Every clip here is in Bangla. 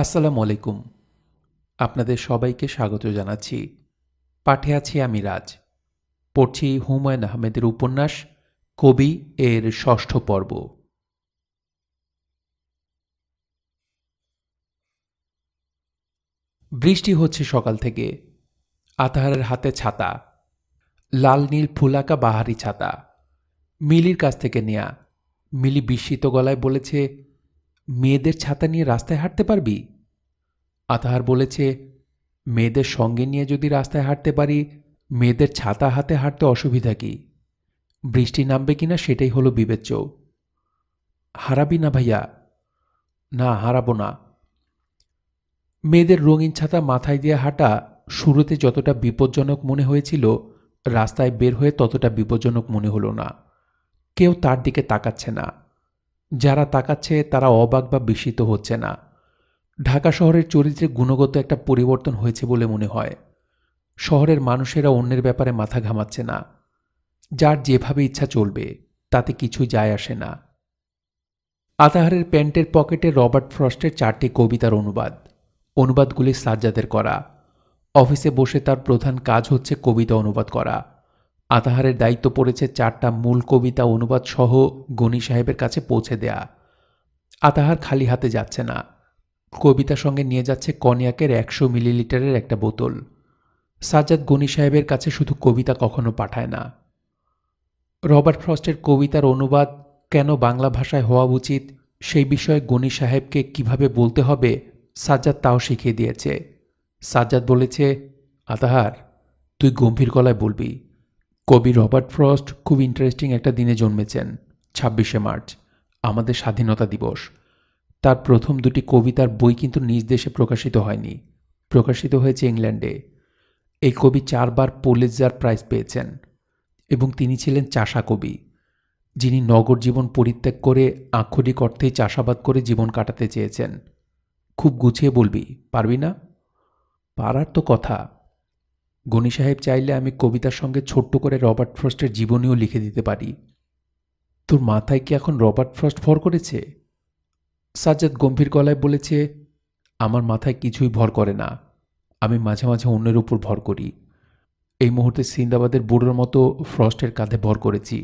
আসসালামু আলাইকুম আপনাদের সবাইকে স্বাগত জানাচ্ছি পাঠে আছি আমি রাজ পড়ছি হুমায়ুন আহমেদের উপন্যাস কবি এর ষষ্ঠ পর্ব বৃষ্টি হচ্ছে সকাল থেকে আতাহারের হাতে ছাতা লাল নীল ফুলাকা বাহারি ছাতা মিলির কাছ থেকে নেয়া মিলি বিস্মিত গলায় বলেছে মেয়েদের ছাতা নিয়ে রাস্তায় হাঁটতে পারবি আতাহার বলেছে মেয়েদের সঙ্গে নিয়ে যদি রাস্তায় হাঁটতে পারি মেয়েদের ছাতা হাতে হাঁটতে অসুবিধা কি বৃষ্টি নামবে কিনা সেটাই হলো বিবেচ্য হারাবি না ভাইয়া না হারাবো না মেয়েদের রঙিন ছাতা মাথায় দিয়ে হাঁটা শুরুতে যতটা বিপজ্জনক মনে হয়েছিল রাস্তায় বের হয়ে ততটা বিপজ্জনক মনে হলো না কেউ তার দিকে তাকাচ্ছে না যারা তাকাচ্ছে তারা অবাক বা বিস্মিত হচ্ছে না ঢাকা শহরের চরিত্রে গুণগত একটা পরিবর্তন হয়েছে বলে মনে হয় শহরের মানুষেরা অন্যের ব্যাপারে মাথা ঘামাচ্ছে না যার যেভাবে ইচ্ছা চলবে তাতে কিছুই যায় আসে না আতাহারের প্যান্টের পকেটে রবার্ট ফ্রস্টের চারটি কবিতার অনুবাদ অনুবাদগুলি সাজ্জাদের করা অফিসে বসে তার প্রধান কাজ হচ্ছে কবিতা অনুবাদ করা আতাহারের দায়িত্ব পড়েছে চারটা মূল কবিতা অনুবাদ সহ গণি সাহেবের কাছে পৌঁছে দেয়া আতাহার খালি হাতে যাচ্ছে না কবিতার সঙ্গে নিয়ে যাচ্ছে কনিয়াকের একশো মিলিলিটারের একটা বোতল সাজ্জাদ গণি সাহেবের কাছে শুধু কবিতা কখনো পাঠায় না রবার্ট ফ্রস্টের কবিতার অনুবাদ কেন বাংলা ভাষায় হওয়া উচিত সেই বিষয়ে গণি সাহেবকে কিভাবে বলতে হবে সাজ্জাদ তাও শিখিয়ে দিয়েছে সাজ্জাদ বলেছে আতাহার তুই গম্ভীর গলায় বলবি কবি রবার্ট ফ্রস্ট খুব ইন্টারেস্টিং একটা দিনে জন্মেছেন ছাব্বিশে মার্চ আমাদের স্বাধীনতা দিবস তার প্রথম দুটি কবিতার বই কিন্তু নিজ দেশে প্রকাশিত হয়নি প্রকাশিত হয়েছে ইংল্যান্ডে এই কবি চারবার পোলিজার প্রাইজ পেয়েছেন এবং তিনি ছিলেন চাষা কবি যিনি নগর জীবন পরিত্যাগ করে আক্ষরিক অর্থেই চাষাবাদ করে জীবন কাটাতে চেয়েছেন খুব গুছিয়ে বলবি পারবি না পারার তো কথা গণি সাহেব চাইলে আমি কবিতার সঙ্গে ছোট্ট করে রবার্ট ফ্রস্টের জীবনীও লিখে দিতে পারি তোর মাথায় কি এখন রবার্ট ফ্রস্ট ভর করেছে সাজ্জাদ গম্ভীর গলায় বলেছে আমার মাথায় কিছুই ভর করে না আমি মাঝে মাঝে অন্যের উপর ভর করি এই মুহূর্তে সিন্দাবাদের বুড়োর মতো ফ্রস্টের কাঁধে ভর করেছি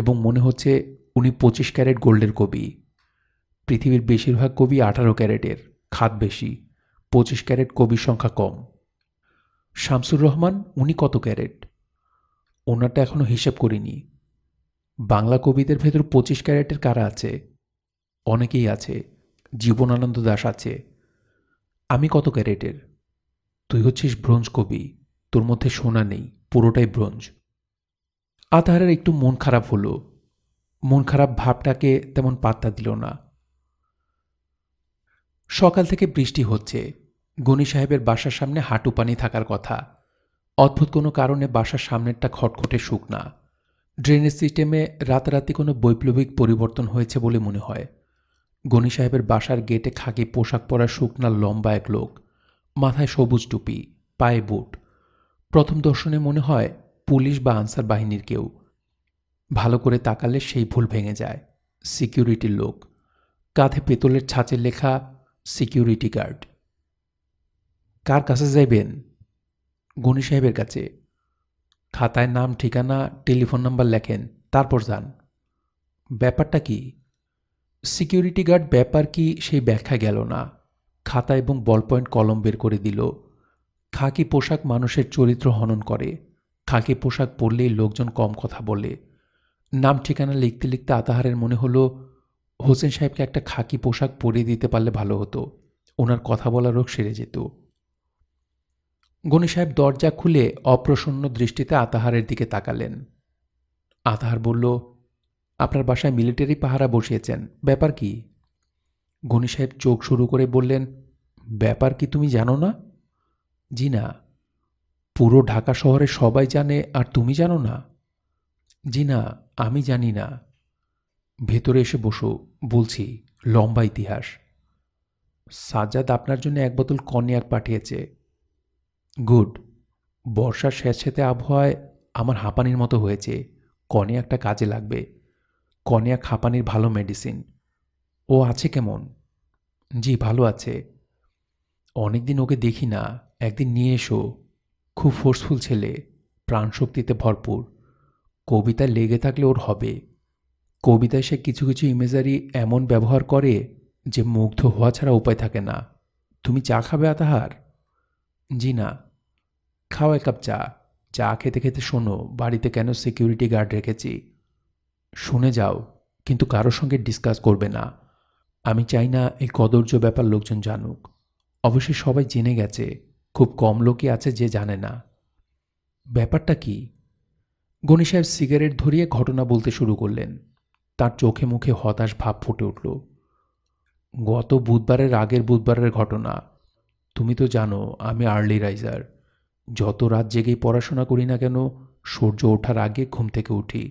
এবং মনে হচ্ছে উনি পঁচিশ ক্যারেট গোল্ডের কবি পৃথিবীর বেশিরভাগ কবি আঠারো ক্যারেটের খাত বেশি পঁচিশ ক্যারেট কবির সংখ্যা কম শামসুর রহমান উনি কত ক্যারেট ওনারটা এখনো হিসেব করিনি বাংলা কবিদের ভেতর পঁচিশ ক্যারেটের কারা আছে অনেকেই আছে জীবনানন্দ দাস আছে আমি কত ক্যারেটের তুই হচ্ছিস ব্রোঞ্জ কবি তোর মধ্যে সোনা নেই পুরোটাই ব্রোঞ্জ আতাহারের একটু মন খারাপ হলো মন খারাপ ভাবটাকে তেমন পাত্তা দিল না সকাল থেকে বৃষ্টি হচ্ছে গণি সাহেবের বাসার সামনে হাঁটু পানি থাকার কথা অদ্ভুত কোনো কারণে বাসার সামনেরটা খটখটে শুকনা ড্রেনেজ সিস্টেমে রাতারাতি কোনো বৈপ্লবিক পরিবর্তন হয়েছে বলে মনে হয় গণি সাহেবের বাসার গেটে খাকি পোশাক পরা শুকনা লম্বা এক লোক মাথায় সবুজ টুপি পায়ে বুট প্রথম দর্শনে মনে হয় পুলিশ বা আনসার বাহিনীর কেউ ভালো করে তাকালে সেই ভুল ভেঙে যায় সিকিউরিটির লোক কাঁধে পেতলের ছাঁচে লেখা সিকিউরিটি গার্ড কার কাছে যাইবেন গণি সাহেবের কাছে খাতায় নাম ঠিকানা টেলিফোন নাম্বার লেখেন তারপর যান ব্যাপারটা কি সিকিউরিটি গার্ড ব্যাপার কি সেই ব্যাখ্যা গেল না খাতা এবং বল পয়েন্ট কলম বের করে দিল খাকি পোশাক মানুষের চরিত্র হনন করে খাকি পোশাক পরলেই লোকজন কম কথা বলে নাম ঠিকানা লিখতে লিখতে আতাহারের মনে হলো হোসেন সাহেবকে একটা খাকি পোশাক পরিয়ে দিতে পারলে ভালো হতো ওনার কথা বলার রোগ সেরে যেত গণি সাহেব দরজা খুলে অপ্রসন্ন দৃষ্টিতে আতাহারের দিকে তাকালেন আতাহার বলল আপনার বাসায় মিলিটারি পাহারা বসিয়েছেন ব্যাপার কি গণি সাহেব চোখ শুরু করে বললেন ব্যাপার কি তুমি জানো না জি না পুরো ঢাকা শহরে সবাই জানে আর তুমি জানো না জি না আমি জানি না ভেতরে এসে বসো বলছি লম্বা ইতিহাস সাজাদ আপনার জন্য এক বোতল কনিয়াক পাঠিয়েছে গুড বর্ষার স্যাঁতস্যাঁতে আবহাওয়ায় আমার হাঁপানির মতো হয়েছে একটা কাজে লাগবে এক হাঁপানির ভালো মেডিসিন ও আছে কেমন জি ভালো আছে অনেকদিন ওকে দেখি না একদিন নিয়ে এসো খুব ফোর্সফুল ছেলে প্রাণশক্তিতে ভরপুর কবিতা লেগে থাকলে ওর হবে কবিতায় সে কিছু কিছু ইমেজারি এমন ব্যবহার করে যে মুগ্ধ হওয়া ছাড়া উপায় থাকে না তুমি চা খাবে আতাহার জি না খাও এক কাপ চা চা খেতে খেতে শোনো বাড়িতে কেন সিকিউরিটি গার্ড রেখেছি শুনে যাও কিন্তু কারোর সঙ্গে ডিসকাস করবে না আমি চাই না এই কদর্য ব্যাপার লোকজন জানুক অবশ্যই সবাই জেনে গেছে খুব কম লোকই আছে যে জানে না ব্যাপারটা কি গণি সাহেব সিগারেট ধরিয়ে ঘটনা বলতে শুরু করলেন তার চোখে মুখে হতাশ ভাব ফুটে উঠল গত বুধবারের আগের বুধবারের ঘটনা তুমি তো জানো আমি আর্লি রাইজার যত রাত জেগেই পড়াশোনা করি না কেন সূর্য ওঠার আগে ঘুম থেকে উঠি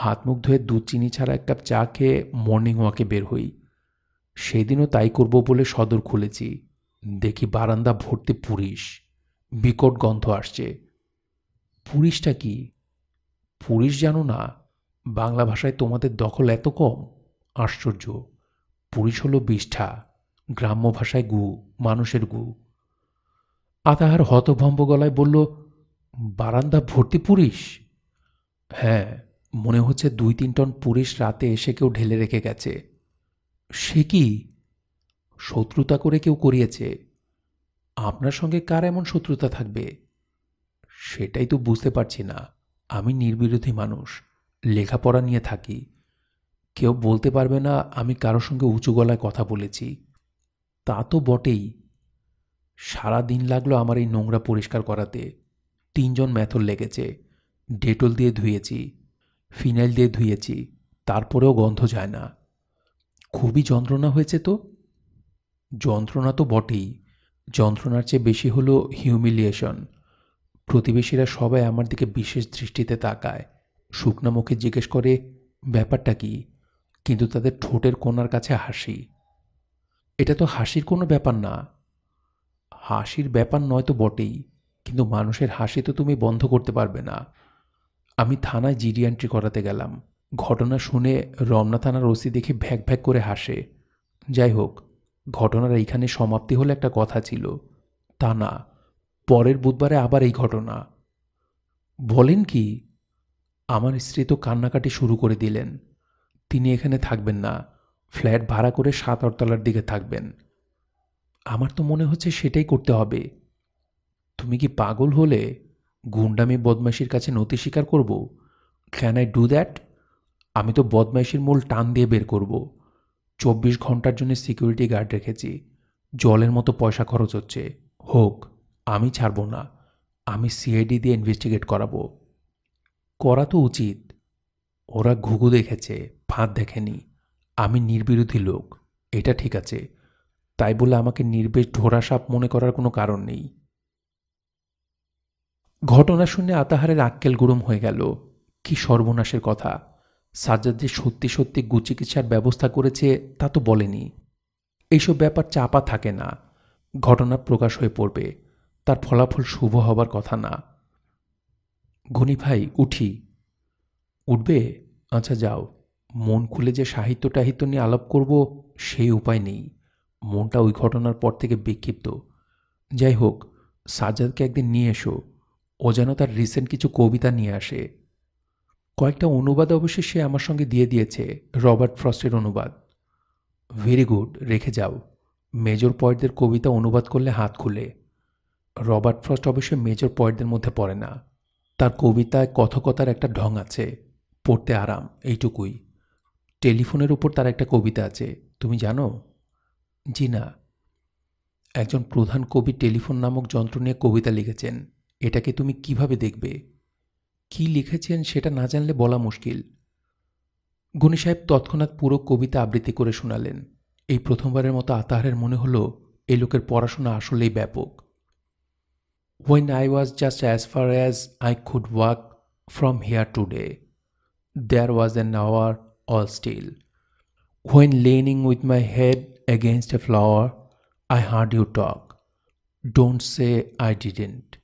হাত মুখ ধুয়ে দুধ চিনি ছাড়া এক কাপ চা খেয়ে মর্নিং ওয়াকে বের হই সেদিনও তাই করব বলে সদর খুলেছি দেখি বারান্দা ভর্তি পুলিশ বিকট গন্ধ আসছে পুরিশটা কি পুলিশ জানো না বাংলা ভাষায় তোমাদের দখল এত কম আশ্চর্য পুরিশ হলো বিষ্ঠা গ্রাম্য ভাষায় গু মানুষের গু আতাহার হতভম্ব গলায় বলল বারান্দা ভর্তি পুলিশ হ্যাঁ মনে হচ্ছে দুই তিন টন পুলিশ রাতে এসে কেউ ঢেলে রেখে গেছে সে কি শত্রুতা করে কেউ করিয়েছে আপনার সঙ্গে কার এমন শত্রুতা থাকবে সেটাই তো বুঝতে পারছি না আমি নির্বিরোধী মানুষ লেখাপড়া নিয়ে থাকি কেউ বলতে পারবে না আমি কারোর সঙ্গে উঁচু গলায় কথা বলেছি তা তো বটেই সারা দিন লাগলো আমার এই নোংরা পরিষ্কার করাতে তিনজন ম্যাথর লেগেছে ডেটল দিয়ে ধুয়েছি ফিনাইল দিয়ে ধুয়েছি তারপরেও গন্ধ যায় না খুবই যন্ত্রণা হয়েছে তো যন্ত্রণা তো বটেই যন্ত্রণার চেয়ে বেশি হলো হিউমিলিয়েশন প্রতিবেশীরা সবাই আমার দিকে বিশেষ দৃষ্টিতে তাকায় শুকনা মুখে জিজ্ঞেস করে ব্যাপারটা কি কিন্তু তাদের ঠোঁটের কোনার কাছে হাসি এটা তো হাসির কোনো ব্যাপার না হাসির ব্যাপার নয় তো বটেই কিন্তু মানুষের হাসি তো তুমি বন্ধ করতে পারবে না আমি থানায় জিডি এন্ট্রি করাতে গেলাম ঘটনা শুনে রমনা থানার ওসি দেখে ভ্যাক ভ্যাক করে হাসে যাই হোক ঘটনার এইখানে সমাপ্তি হলে একটা কথা ছিল তা না পরের বুধবারে আবার এই ঘটনা বলেন কি আমার স্ত্রী তো কান্নাকাটি শুরু করে দিলেন তিনি এখানে থাকবেন না ফ্ল্যাট ভাড়া করে সাত আটতলার দিকে থাকবেন আমার তো মনে হচ্ছে সেটাই করতে হবে তুমি কি পাগল হলে গুন্ডামি বদমাইশির কাছে নতি স্বীকার করবো ক্যান আই ডু দ্যাট আমি তো বদমাইশির মূল টান দিয়ে বের করব চব্বিশ ঘন্টার জন্য সিকিউরিটি গার্ড রেখেছি জলের মতো পয়সা খরচ হচ্ছে হোক আমি ছাড়ব না আমি সিআইডি দিয়ে ইনভেস্টিগেট করাবো করা তো উচিত ওরা ঘুঘু দেখেছে ফাঁদ দেখেনি আমি নির্বিরোধী লোক এটা ঠিক আছে তাই বলে আমাকে নির্বেশ ঢোরাসাপ মনে করার কোনো কারণ নেই ঘটনা শুনে আতাহারের আক্কেল গুরুম হয়ে গেল কি সর্বনাশের কথা সাজ্জাদ যে সত্যি সত্যি গুচিকিৎসার ব্যবস্থা করেছে তা তো বলেনি এইসব ব্যাপার চাপা থাকে না ঘটনা প্রকাশ হয়ে পড়বে তার ফলাফল শুভ হবার কথা না ঘনি ভাই উঠি উঠবে আচ্ছা যাও মন খুলে যে সাহিত্য টাহিত্য নিয়ে আলাপ করব সেই উপায় নেই মনটা ওই ঘটনার পর থেকে বিক্ষিপ্ত যাই হোক সাজাদকে একদিন নিয়ে এসো ও যেন তার রিসেন্ট কিছু কবিতা নিয়ে আসে কয়েকটা অনুবাদ অবশ্যই সে আমার সঙ্গে দিয়ে দিয়েছে রবার্ট ফ্রস্টের অনুবাদ ভেরি গুড রেখে যাও মেজর পয়েন্টদের কবিতা অনুবাদ করলে হাত খুলে রবার্ট ফ্রস্ট অবশ্যই মেজর পয়েন্টদের মধ্যে পড়ে না তার কবিতায় কথকতার একটা ঢং আছে পড়তে আরাম এইটুকুই টেলিফোনের উপর তার একটা কবিতা আছে তুমি জানো জি না একজন প্রধান কবি টেলিফোন নামক যন্ত্র নিয়ে কবিতা লিখেছেন এটাকে তুমি কিভাবে দেখবে কি লিখেছেন সেটা না জানলে বলা মুশকিল গণি সাহেব তৎক্ষণাৎ পুরো কবিতা আবৃত্তি করে শোনালেন এই প্রথমবারের মতো আতাহারের মনে হলো এই লোকের পড়াশোনা আসলেই ব্যাপক when I was just as far as I could walk from here today there was an hour all still. When leaning with my head against a flower, I heard you talk. Don't say I didn't,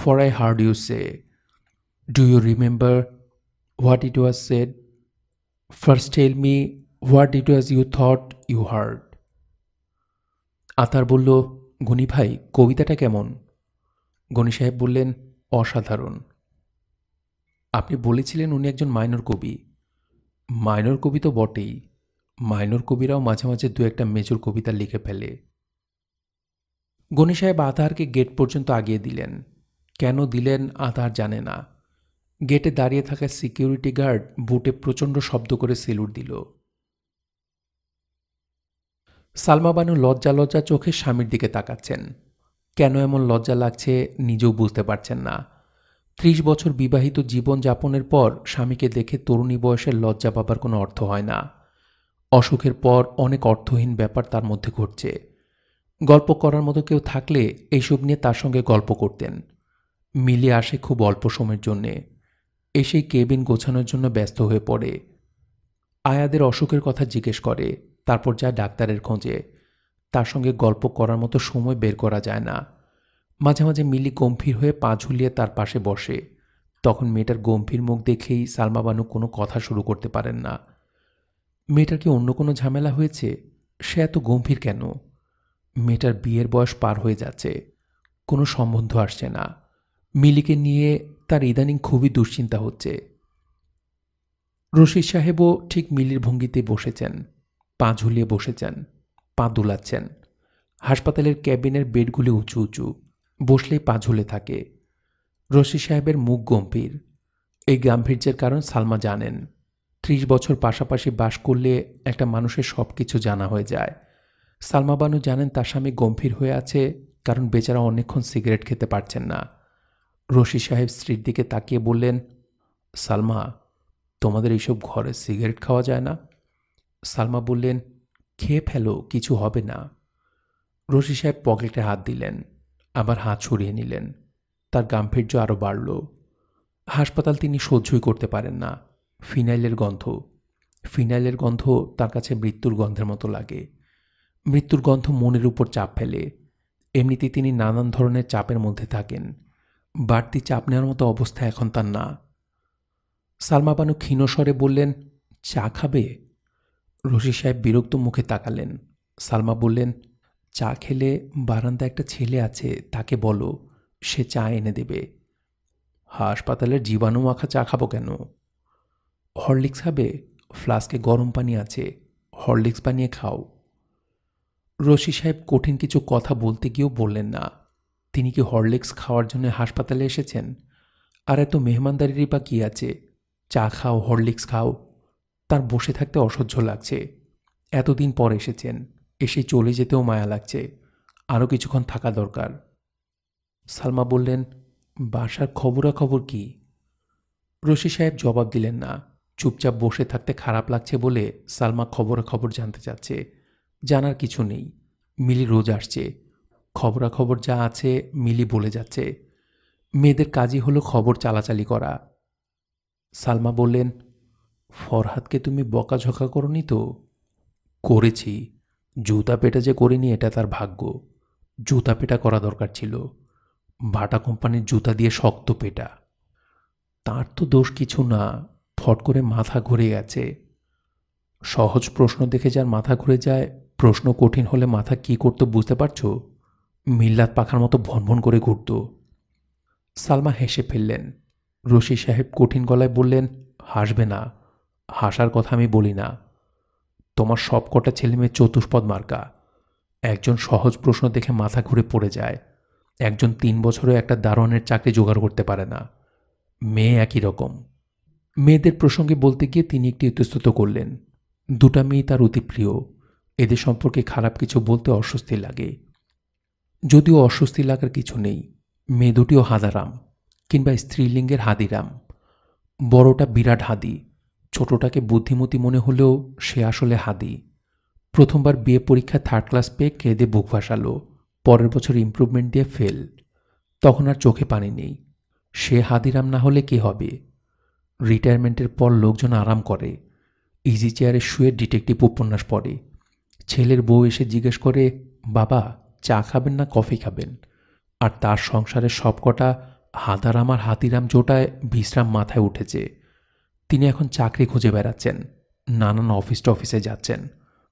for I heard you say, Do you remember what it was said? First tell me what it was you thought you heard. আতার বলল গনি ভাই কবিতাটা কেমন গণি সাহেব বললেন অসাধারণ আপনি বলেছিলেন উনি একজন মাইনর কবি মাইনর কবি তো বটেই মাইনর কবিরাও মাঝে মাঝে দু একটা মেজর কবিতা লিখে ফেলে গণি সাহেব আতাহারকে গেট পর্যন্ত আগিয়ে দিলেন কেন দিলেন আতাহার জানে না গেটে দাঁড়িয়ে থাকা সিকিউরিটি গার্ড বুটে প্রচণ্ড শব্দ করে সেলুট দিল সালমা বানু লজ্জা লজ্জা চোখে স্বামীর দিকে তাকাচ্ছেন কেন এমন লজ্জা লাগছে নিজেও বুঝতে পারছেন না ত্রিশ বছর বিবাহিত জীবন যাপনের পর স্বামীকে দেখে তরুণী বয়সের লজ্জা পাবার কোনো অর্থ হয় না অসুখের পর অনেক অর্থহীন ব্যাপার তার মধ্যে ঘটছে গল্প করার মতো কেউ থাকলে এইসব নিয়ে তার সঙ্গে গল্প করতেন মিলে আসে খুব অল্প সময়ের জন্যে এসেই কেবিন গোছানোর জন্য ব্যস্ত হয়ে পড়ে আয়াদের অসুখের কথা জিজ্ঞেস করে তারপর যায় ডাক্তারের খোঁজে তার সঙ্গে গল্প করার মতো সময় বের করা যায় না মাঝে মাঝে মিলি গম্ভীর হয়ে পা ঝুলিয়ে তার পাশে বসে তখন মেয়েটার গম্ভীর মুখ দেখেই সালমা বানু কোনো কথা শুরু করতে পারেন না মেয়েটার কি অন্য কোনো ঝামেলা হয়েছে সে এত গম্ভীর কেন মেয়েটার বিয়ের বয়স পার হয়ে যাচ্ছে কোনো সম্বন্ধ আসছে না মিলিকে নিয়ে তার ইদানিং খুবই দুশ্চিন্তা হচ্ছে রশিদ সাহেবও ঠিক মিলির ভঙ্গিতে বসেছেন পা ঝুলিয়ে বসেছেন পা দুলাচ্ছেন হাসপাতালের ক্যাবিনের বেডগুলি উঁচু উঁচু বসলেই পা ঝুলে থাকে রশি সাহেবের মুখ গম্ভীর এই গাম্ভীর্যের কারণ সালমা জানেন ত্রিশ বছর পাশাপাশি বাস করলে একটা মানুষের সব কিছু জানা হয়ে যায় সালমা বানু জানেন তার স্বামী গম্ভীর হয়ে আছে কারণ বেচারা অনেকক্ষণ সিগারেট খেতে পারছেন না রশি সাহেব স্ত্রীর দিকে তাকিয়ে বললেন সালমা তোমাদের এইসব ঘরে সিগারেট খাওয়া যায় না সালমা বললেন খেয়ে ফেলো কিছু হবে না রশি সাহেব পকেটে হাত দিলেন আবার হাত সরিয়ে নিলেন তার গাম্ভীর্য আরও বাড়ল হাসপাতাল তিনি সহ্যই করতে পারেন না ফিনাইলের গন্ধ ফিনাইলের গন্ধ তার কাছে মৃত্যুর গন্ধের মতো লাগে মৃত্যুর গন্ধ মনের উপর চাপ ফেলে এমনিতে তিনি নানান ধরনের চাপের মধ্যে থাকেন বাড়তি চাপ নেওয়ার মতো অবস্থা এখন তার না সালমা বানু ক্ষীণস্বরে বললেন চা খাবে রশি সাহেব বিরক্ত মুখে তাকালেন সালমা বললেন চা খেলে বারান্দা একটা ছেলে আছে তাকে বলো সে চা এনে দেবে হাসপাতালের জীবাণু মাখা চা খাবো কেন হরলিক্স খাবে ফ্লাস্কে গরম পানি আছে হরলিক্স বানিয়ে খাও রশি সাহেব কঠিন কিছু কথা বলতে গিয়েও বললেন না তিনি কি হরলিক্স খাওয়ার জন্য হাসপাতালে এসেছেন আর এত মেহমানদারিরই বা কী আছে চা খাও হরলিক্স খাও তার বসে থাকতে অসহ্য লাগছে এতদিন পর এসেছেন এসে চলে যেতেও মায়া লাগছে আরও কিছুক্ষণ থাকা দরকার সালমা বললেন বাসার খবরাখবর কি রশি সাহেব জবাব দিলেন না চুপচাপ বসে থাকতে খারাপ লাগছে বলে সালমা খবরাখবর জানতে চাচ্ছে জানার কিছু নেই মিলি রোজ আসছে খবরাখবর যা আছে মিলি বলে যাচ্ছে মেয়েদের কাজই হলো খবর চালাচালি করা সালমা বললেন ফরহাদকে তুমি বকাঝকা করনি তো করেছি জুতা পেটা যে করিনি এটা তার ভাগ্য জুতা পেটা করা দরকার ছিল বাটা কোম্পানির জুতা দিয়ে শক্ত পেটা তার তো দোষ কিছু না ফট করে মাথা ঘুরে গেছে সহজ প্রশ্ন দেখে যার মাথা ঘুরে যায় প্রশ্ন কঠিন হলে মাথা কি করতো বুঝতে পারছো মিল্লাত পাখার মতো ভনভন করে ঘুরত সালমা হেসে ফেললেন রশি সাহেব কঠিন গলায় বললেন হাসবে না হাসার কথা আমি বলি না তোমার সবকটা মেয়ে চতুষ্পদ মার্কা একজন সহজ প্রশ্ন দেখে মাথা ঘুরে পড়ে যায় একজন তিন বছরে একটা দারোয়ানের চাকরি জোগাড় করতে পারে না মেয়ে একই রকম মেয়েদের প্রসঙ্গে বলতে গিয়ে তিনি একটি ইতস্তত করলেন দুটা মেয়ে তার অতি প্রিয় এদের সম্পর্কে খারাপ কিছু বলতে অস্বস্তি লাগে যদিও অস্বস্তি লাগার কিছু নেই মেয়ে দুটিও হাদারাম কিংবা স্ত্রীলিঙ্গের হাদিরাম বড়টা বিরাট হাদি ছোটটাকে বুদ্ধিমতী মনে হলেও সে আসলে হাদি প্রথমবার বিয়ে পরীক্ষায় থার্ড ক্লাস পেয়ে কেঁদে বুক ভাসালো পরের বছর ইম্প্রুভমেন্ট দিয়ে ফেল তখন আর চোখে পানি নেই সে হাদিরাম না হলে কে হবে রিটায়ারমেন্টের পর লোকজন আরাম করে ইজি চেয়ারে শুয়ে ডিটেকটিভ উপন্যাস পড়ে ছেলের বউ এসে জিজ্ঞেস করে বাবা চা খাবেন না কফি খাবেন আর তার সংসারের সবকটা হাদার আমার হাতিরাম জোটায় বিশ্রাম মাথায় উঠেছে তিনি এখন চাকরি খুঁজে বেড়াচ্ছেন নানান অফিস টফিসে যাচ্ছেন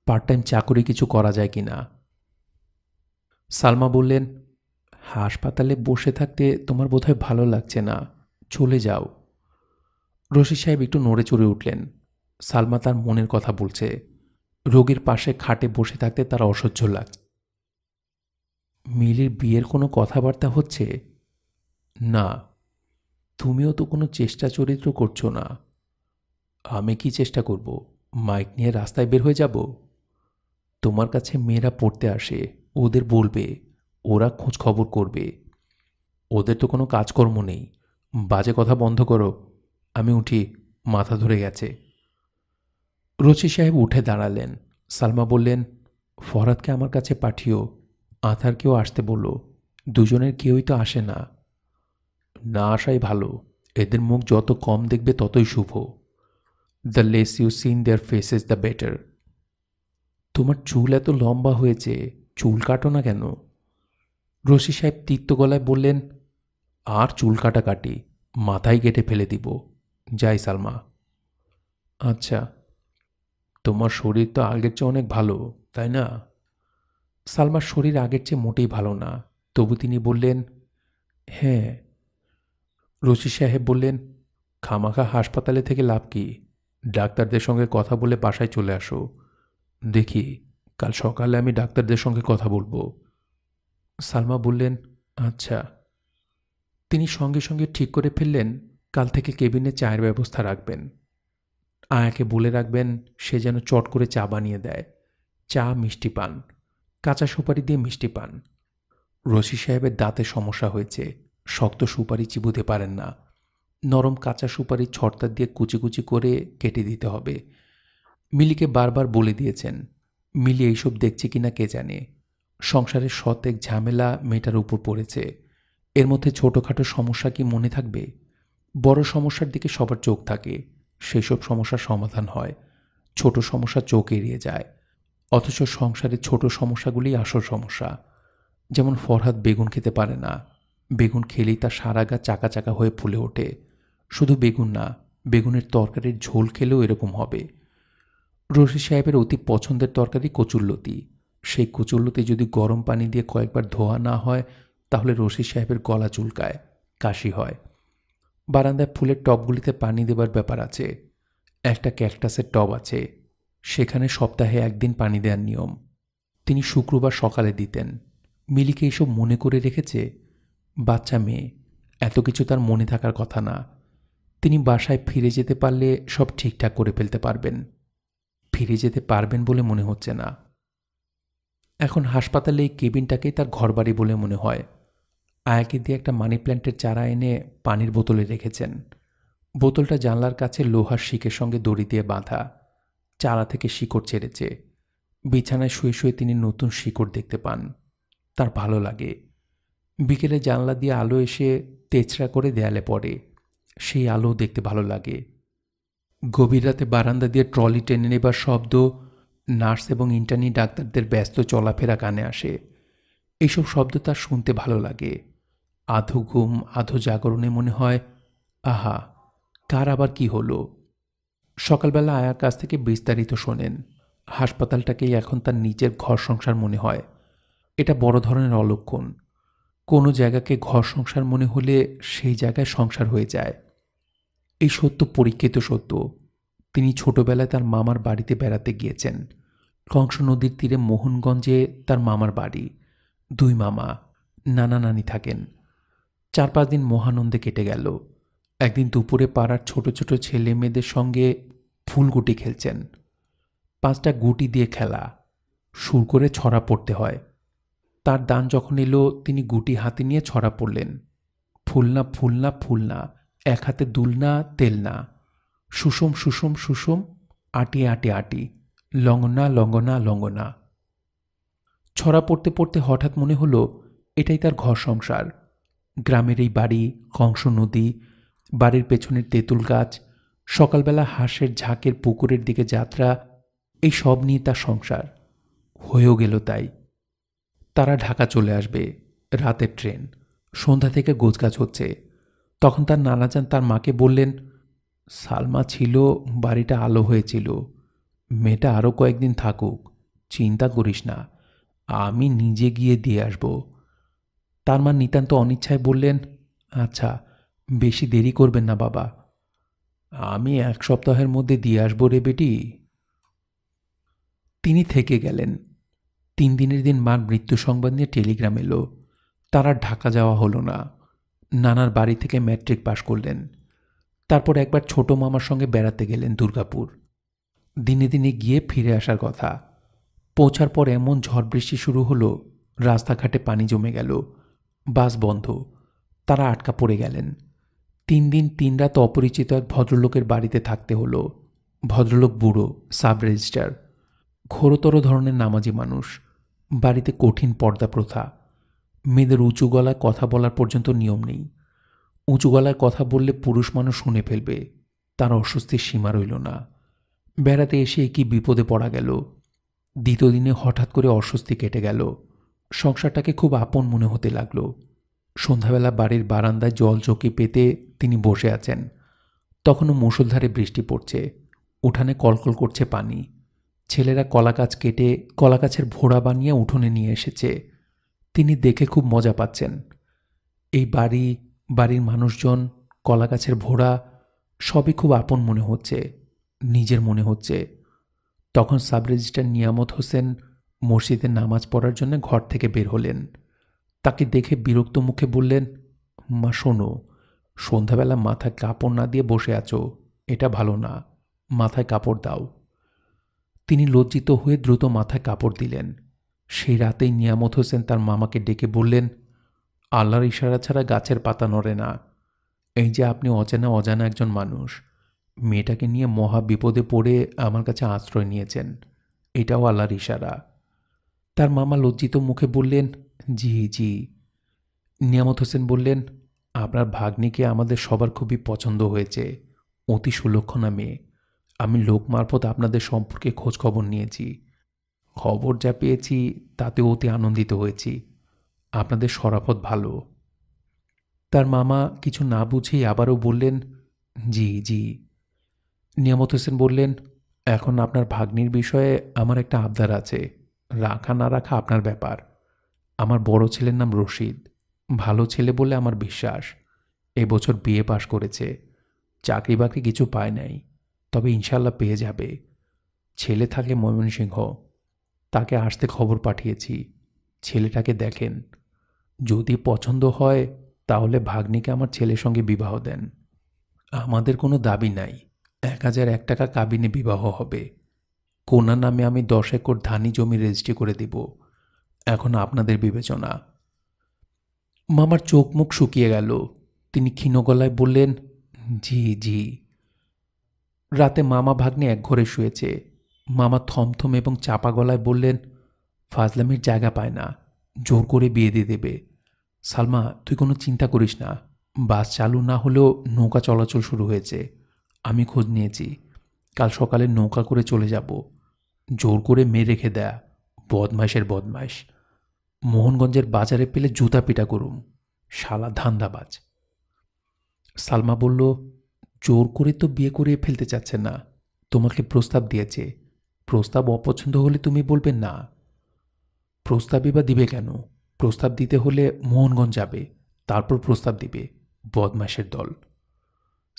পার্ট টাইম চাকরি কিছু করা যায় কি না সালমা বললেন হাসপাতালে বসে থাকতে তোমার বোধহয় ভালো লাগছে না চলে যাও রশি সাহেব একটু নড়ে চড়ে উঠলেন সালমা তার মনের কথা বলছে রোগীর পাশে খাটে বসে থাকতে তার অসহ্য লাগছে মিলির বিয়ের কোনো কথাবার্তা হচ্ছে না তুমিও তো কোনো চেষ্টা চরিত্র করছো না আমি কি চেষ্টা করব মাইক নিয়ে রাস্তায় বের হয়ে যাব তোমার কাছে মেয়েরা পড়তে আসে ওদের বলবে ওরা খোঁজ খবর করবে ওদের তো কোনো কাজকর্ম নেই বাজে কথা বন্ধ করো আমি উঠি মাথা ধরে গেছে রচি সাহেব উঠে দাঁড়ালেন সালমা বললেন ফরাদকে আমার কাছে পাঠিও কেউ আসতে বলো দুজনের কেউই তো আসে না না আসাই ভালো এদের মুখ যত কম দেখবে ততই শুভ the less you seen their faces the better তোমার চুল এত লম্বা হয়েছে চুল কাটো না কেন রশি সাহেব তিক্ত গলায় বললেন আর চুল কাটা কাটি মাথায় কেটে ফেলে দিব যাই সালমা আচ্ছা তোমার শরীর তো আগের চেয়ে অনেক ভালো তাই না সালমার শরীর আগের চেয়ে মোটেই ভালো না তবু তিনি বললেন হ্যাঁ রশি সাহেব বললেন খামাখা হাসপাতালে থেকে লাভ কী ডাক্তারদের সঙ্গে কথা বলে বাসায় চলে আসো দেখি কাল সকালে আমি ডাক্তারদের সঙ্গে কথা বলবো সালমা বললেন আচ্ছা তিনি সঙ্গে সঙ্গে ঠিক করে ফেললেন কাল থেকে কেবিনে চায়ের ব্যবস্থা রাখবেন আয়াকে বলে রাখবেন সে যেন চট করে চা বানিয়ে দেয় চা মিষ্টি পান কাঁচা সুপারি দিয়ে মিষ্টি পান রশি সাহেবের দাঁতে সমস্যা হয়েছে শক্ত সুপারি চিবুতে পারেন না নরম কাঁচা সুপারি ছর্তা দিয়ে কুচি কুচি করে কেটে দিতে হবে মিলিকে বারবার বলে দিয়েছেন মিলি এইসব দেখছে কিনা কে জানে সংসারের শতেক ঝামেলা মেয়েটার উপর পড়েছে এর মধ্যে ছোটোখাটো সমস্যা কি মনে থাকবে বড় সমস্যার দিকে সবার চোখ থাকে সেই সব সমস্যার সমাধান হয় ছোট সমস্যা চোখ এড়িয়ে যায় অথচ সংসারের ছোট সমস্যাগুলি আসল সমস্যা যেমন ফরহাদ বেগুন খেতে পারে না বেগুন খেলেই তার সারা গা চাকা চাকা হয়ে ফুলে ওঠে শুধু বেগুন না বেগুনের তরকারির ঝোল খেলেও এরকম হবে রশি সাহেবের অতি পছন্দের তরকারি কচুল্লতি সেই কচুল্লতি যদি গরম পানি দিয়ে কয়েকবার ধোয়া না হয় তাহলে রশি সাহেবের গলা চুলকায় কাশি হয় বারান্দায় ফুলের টবগুলিতে পানি দেবার ব্যাপার আছে একটা ক্যাকটাসের টব আছে সেখানে সপ্তাহে একদিন পানি দেওয়ার নিয়ম তিনি শুক্রবার সকালে দিতেন মিলিকে এসব মনে করে রেখেছে বাচ্চা মেয়ে এত কিছু তার মনে থাকার কথা না তিনি বাসায় ফিরে যেতে পারলে সব ঠিকঠাক করে ফেলতে পারবেন ফিরে যেতে পারবেন বলে মনে হচ্ছে না এখন হাসপাতালে এই কেবিনটাকেই তার ঘরবাড়ি বলে মনে হয় আয়াকে দিয়ে একটা মানি প্ল্যান্টের চারা এনে পানির বোতলে রেখেছেন বোতলটা জানলার কাছে লোহার শিকের সঙ্গে দড়ি দিয়ে বাঁধা চারা থেকে শিকড় ছেড়েছে বিছানায় শুয়ে শুয়ে তিনি নতুন শিকড় দেখতে পান তার ভালো লাগে বিকেলে জানলা দিয়ে আলো এসে তেছড়া করে দেয়ালে পড়ে সেই আলো দেখতে ভালো লাগে গভীর রাতে বারান্দা দিয়ে ট্রলি টেনে নেবার শব্দ নার্স এবং ইন্টারনি ডাক্তারদের ব্যস্ত চলাফেরা কানে আসে এইসব শব্দ তার শুনতে ভালো লাগে আধো ঘুম আধো জাগরণে মনে হয় আহা কার আবার কি হলো সকালবেলা আয়ার কাছ থেকে বিস্তারিত শোনেন হাসপাতালটাকেই এখন তার নিজের ঘর সংসার মনে হয় এটা বড় ধরনের অলক্ষণ কোনো জায়গাকে ঘর সংসার মনে হলে সেই জায়গায় সংসার হয়ে যায় এই সত্য পরীক্ষিত সত্য তিনি ছোটবেলায় তার মামার বাড়িতে বেড়াতে গিয়েছেন কংস নদীর তীরে মোহনগঞ্জে তার মামার বাড়ি দুই মামা নানা নানি থাকেন চার পাঁচ দিন মহানন্দে কেটে গেল একদিন দুপুরে পাড়ার ছোট ছোট ছেলে মেয়েদের সঙ্গে ফুলগুটি খেলছেন পাঁচটা গুটি দিয়ে খেলা সুর করে ছড়া পড়তে হয় তার দান যখন এলো তিনি গুটি হাতে নিয়ে ছড়া পড়লেন ফুলনা ফুলনা ফুলনা এক হাতে দুলনা তেলনা সুষম সুষম সুষম আটি আটি আটি লঙ্গনা লঙ্গনা লঙ্গনা ছড়া পড়তে পড়তে হঠাৎ মনে হলো এটাই তার ঘর সংসার গ্রামের এই বাড়ি কংস নদী বাড়ির পেছনের তেঁতুল গাছ সকালবেলা হাঁসের ঝাঁকের পুকুরের দিকে যাত্রা এই সব নিয়ে তার সংসার হয়েও গেল তাই তারা ঢাকা চলে আসবে রাতের ট্রেন সন্ধ্যা থেকে গোজগাছ হচ্ছে তখন তার নানাজান তার মাকে বললেন সালমা ছিল বাড়িটা আলো হয়েছিল মেয়েটা আরও কয়েকদিন থাকুক চিন্তা করিস না আমি নিজে গিয়ে দিয়ে আসব তার মা নিতান্ত অনিচ্ছায় বললেন আচ্ছা বেশি দেরি করবেন না বাবা আমি এক সপ্তাহের মধ্যে দিয়ে আসবো রে বেটি তিনি থেকে গেলেন তিন দিনের দিন মার মৃত্যু সংবাদ নিয়ে টেলিগ্রাম এলো তারা ঢাকা যাওয়া হলো না নানার বাড়ি থেকে ম্যাট্রিক পাশ করলেন তারপর একবার ছোট মামার সঙ্গে বেড়াতে গেলেন দুর্গাপুর দিনে দিনে গিয়ে ফিরে আসার কথা পৌঁছার পর এমন ঝড় বৃষ্টি শুরু হলো রাস্তাঘাটে পানি জমে গেল বাস বন্ধ তারা আটকা পড়ে গেলেন তিন দিন তিন রাত অপরিচিত এক ভদ্রলোকের বাড়িতে থাকতে হলো ভদ্রলোক বুড়ো সাব রেজিস্টার ঘোরতর ধরনের নামাজি মানুষ বাড়িতে কঠিন পর্দা প্রথা মেয়েদের উঁচু গলায় কথা বলার পর্যন্ত নিয়ম নেই উঁচু গলায় কথা বললে পুরুষ মানুষ শুনে ফেলবে তার অস্বস্তির সীমা রইল না বেড়াতে এসে কি বিপদে পড়া গেল দ্বিতীয় দিনে হঠাৎ করে অস্বস্তি কেটে গেল সংসারটাকে খুব আপন মনে হতে লাগল সন্ধ্যাবেলা বাড়ির বারান্দায় জল চকি পেতে তিনি বসে আছেন তখনও মুসলধারে বৃষ্টি পড়ছে উঠানে কলকল করছে পানি ছেলেরা কলা গাছ কেটে কলা গাছের ভোড়া বানিয়ে উঠোনে নিয়ে এসেছে তিনি দেখে খুব মজা পাচ্ছেন এই বাড়ি বাড়ির মানুষজন কলা গাছের ভোড়া সবই খুব আপন মনে হচ্ছে নিজের মনে হচ্ছে তখন সাব রেজিস্ট্রার নিয়ামত হোসেন মসজিদে নামাজ পড়ার জন্য ঘর থেকে বের হলেন তাকে দেখে বিরক্ত মুখে বললেন মা শোনো সন্ধ্যাবেলা মাথায় কাপড় না দিয়ে বসে আছো এটা ভালো না মাথায় কাপড় দাও তিনি লজ্জিত হয়ে দ্রুত মাথায় কাপড় দিলেন সেই রাতেই নিয়ামত হোসেন তার মামাকে ডেকে বললেন আল্লাহর ইশারা ছাড়া গাছের পাতা নড়ে না এই যে আপনি অচেনা অজানা একজন মানুষ মেয়েটাকে নিয়ে মহা বিপদে পড়ে আমার কাছে আশ্রয় নিয়েছেন এটাও আল্লাহর ইশারা তার মামা লজ্জিত মুখে বললেন জি জি নিয়ামত হোসেন বললেন আপনার ভাগ্নিকে আমাদের সবার খুবই পছন্দ হয়েছে অতি সুলক্ষণা মেয়ে আমি লোক মারফত আপনাদের সম্পর্কে খোঁজখবর নিয়েছি খবর যা পেয়েছি তাতেও অতি আনন্দিত হয়েছি আপনাদের সরাপথ ভালো তার মামা কিছু না বুঝেই আবারও বললেন জি জি নিয়ামত হোসেন বললেন এখন আপনার ভাগ্নির বিষয়ে আমার একটা আবদার আছে রাখা না রাখা আপনার ব্যাপার আমার বড় ছেলের নাম রশিদ ভালো ছেলে বলে আমার বিশ্বাস এবছর বিয়ে পাশ করেছে চাকরি বাকরি কিছু পায় নাই তবে ইনশাল্লাহ পেয়ে যাবে ছেলে থাকে ময়মনসিংহ তাকে আসতে খবর পাঠিয়েছি ছেলেটাকে দেখেন যদি পছন্দ হয় তাহলে ভাগ্নিকে আমার ছেলের সঙ্গে বিবাহ দেন আমাদের কোনো দাবি নাই এক হাজার এক টাকা কাবিনে বিবাহ হবে কোনা নামে আমি দশ একর ধানি জমি রেজিস্ট্রি করে দিব এখন আপনাদের বিবেচনা মামার চোখ মুখ শুকিয়ে গেল তিনি ক্ষীণ গলায় বললেন জি জি রাতে মামা ভাগ্নে এক ঘরে শুয়েছে মামা থমথম এবং চাপা গলায় বললেন ফাজলামির জায়গা পায় না জোর করে বিয়ে দিয়ে দেবে সালমা তুই কোনো চিন্তা করিস না বাস চালু না হলেও নৌকা চলাচল শুরু হয়েছে আমি খোঁজ নিয়েছি কাল সকালে নৌকা করে চলে যাব জোর করে মেয়ে রেখে দেয়া বদমাইশের বদমাইশ মোহনগঞ্জের বাজারে পেলে জুতা পিটা করুম শালা ধান্দাবাজ সালমা বলল জোর করে তো বিয়ে করিয়ে ফেলতে চাচ্ছে না তোমাকে প্রস্তাব দিয়েছে প্রস্তাব অপছন্দ হলে তুমি বলবে না প্রস্তাবই বা দিবে কেন প্রস্তাব দিতে হলে মোহনগঞ্জ যাবে তারপর প্রস্তাব দিবে বদমাসের দল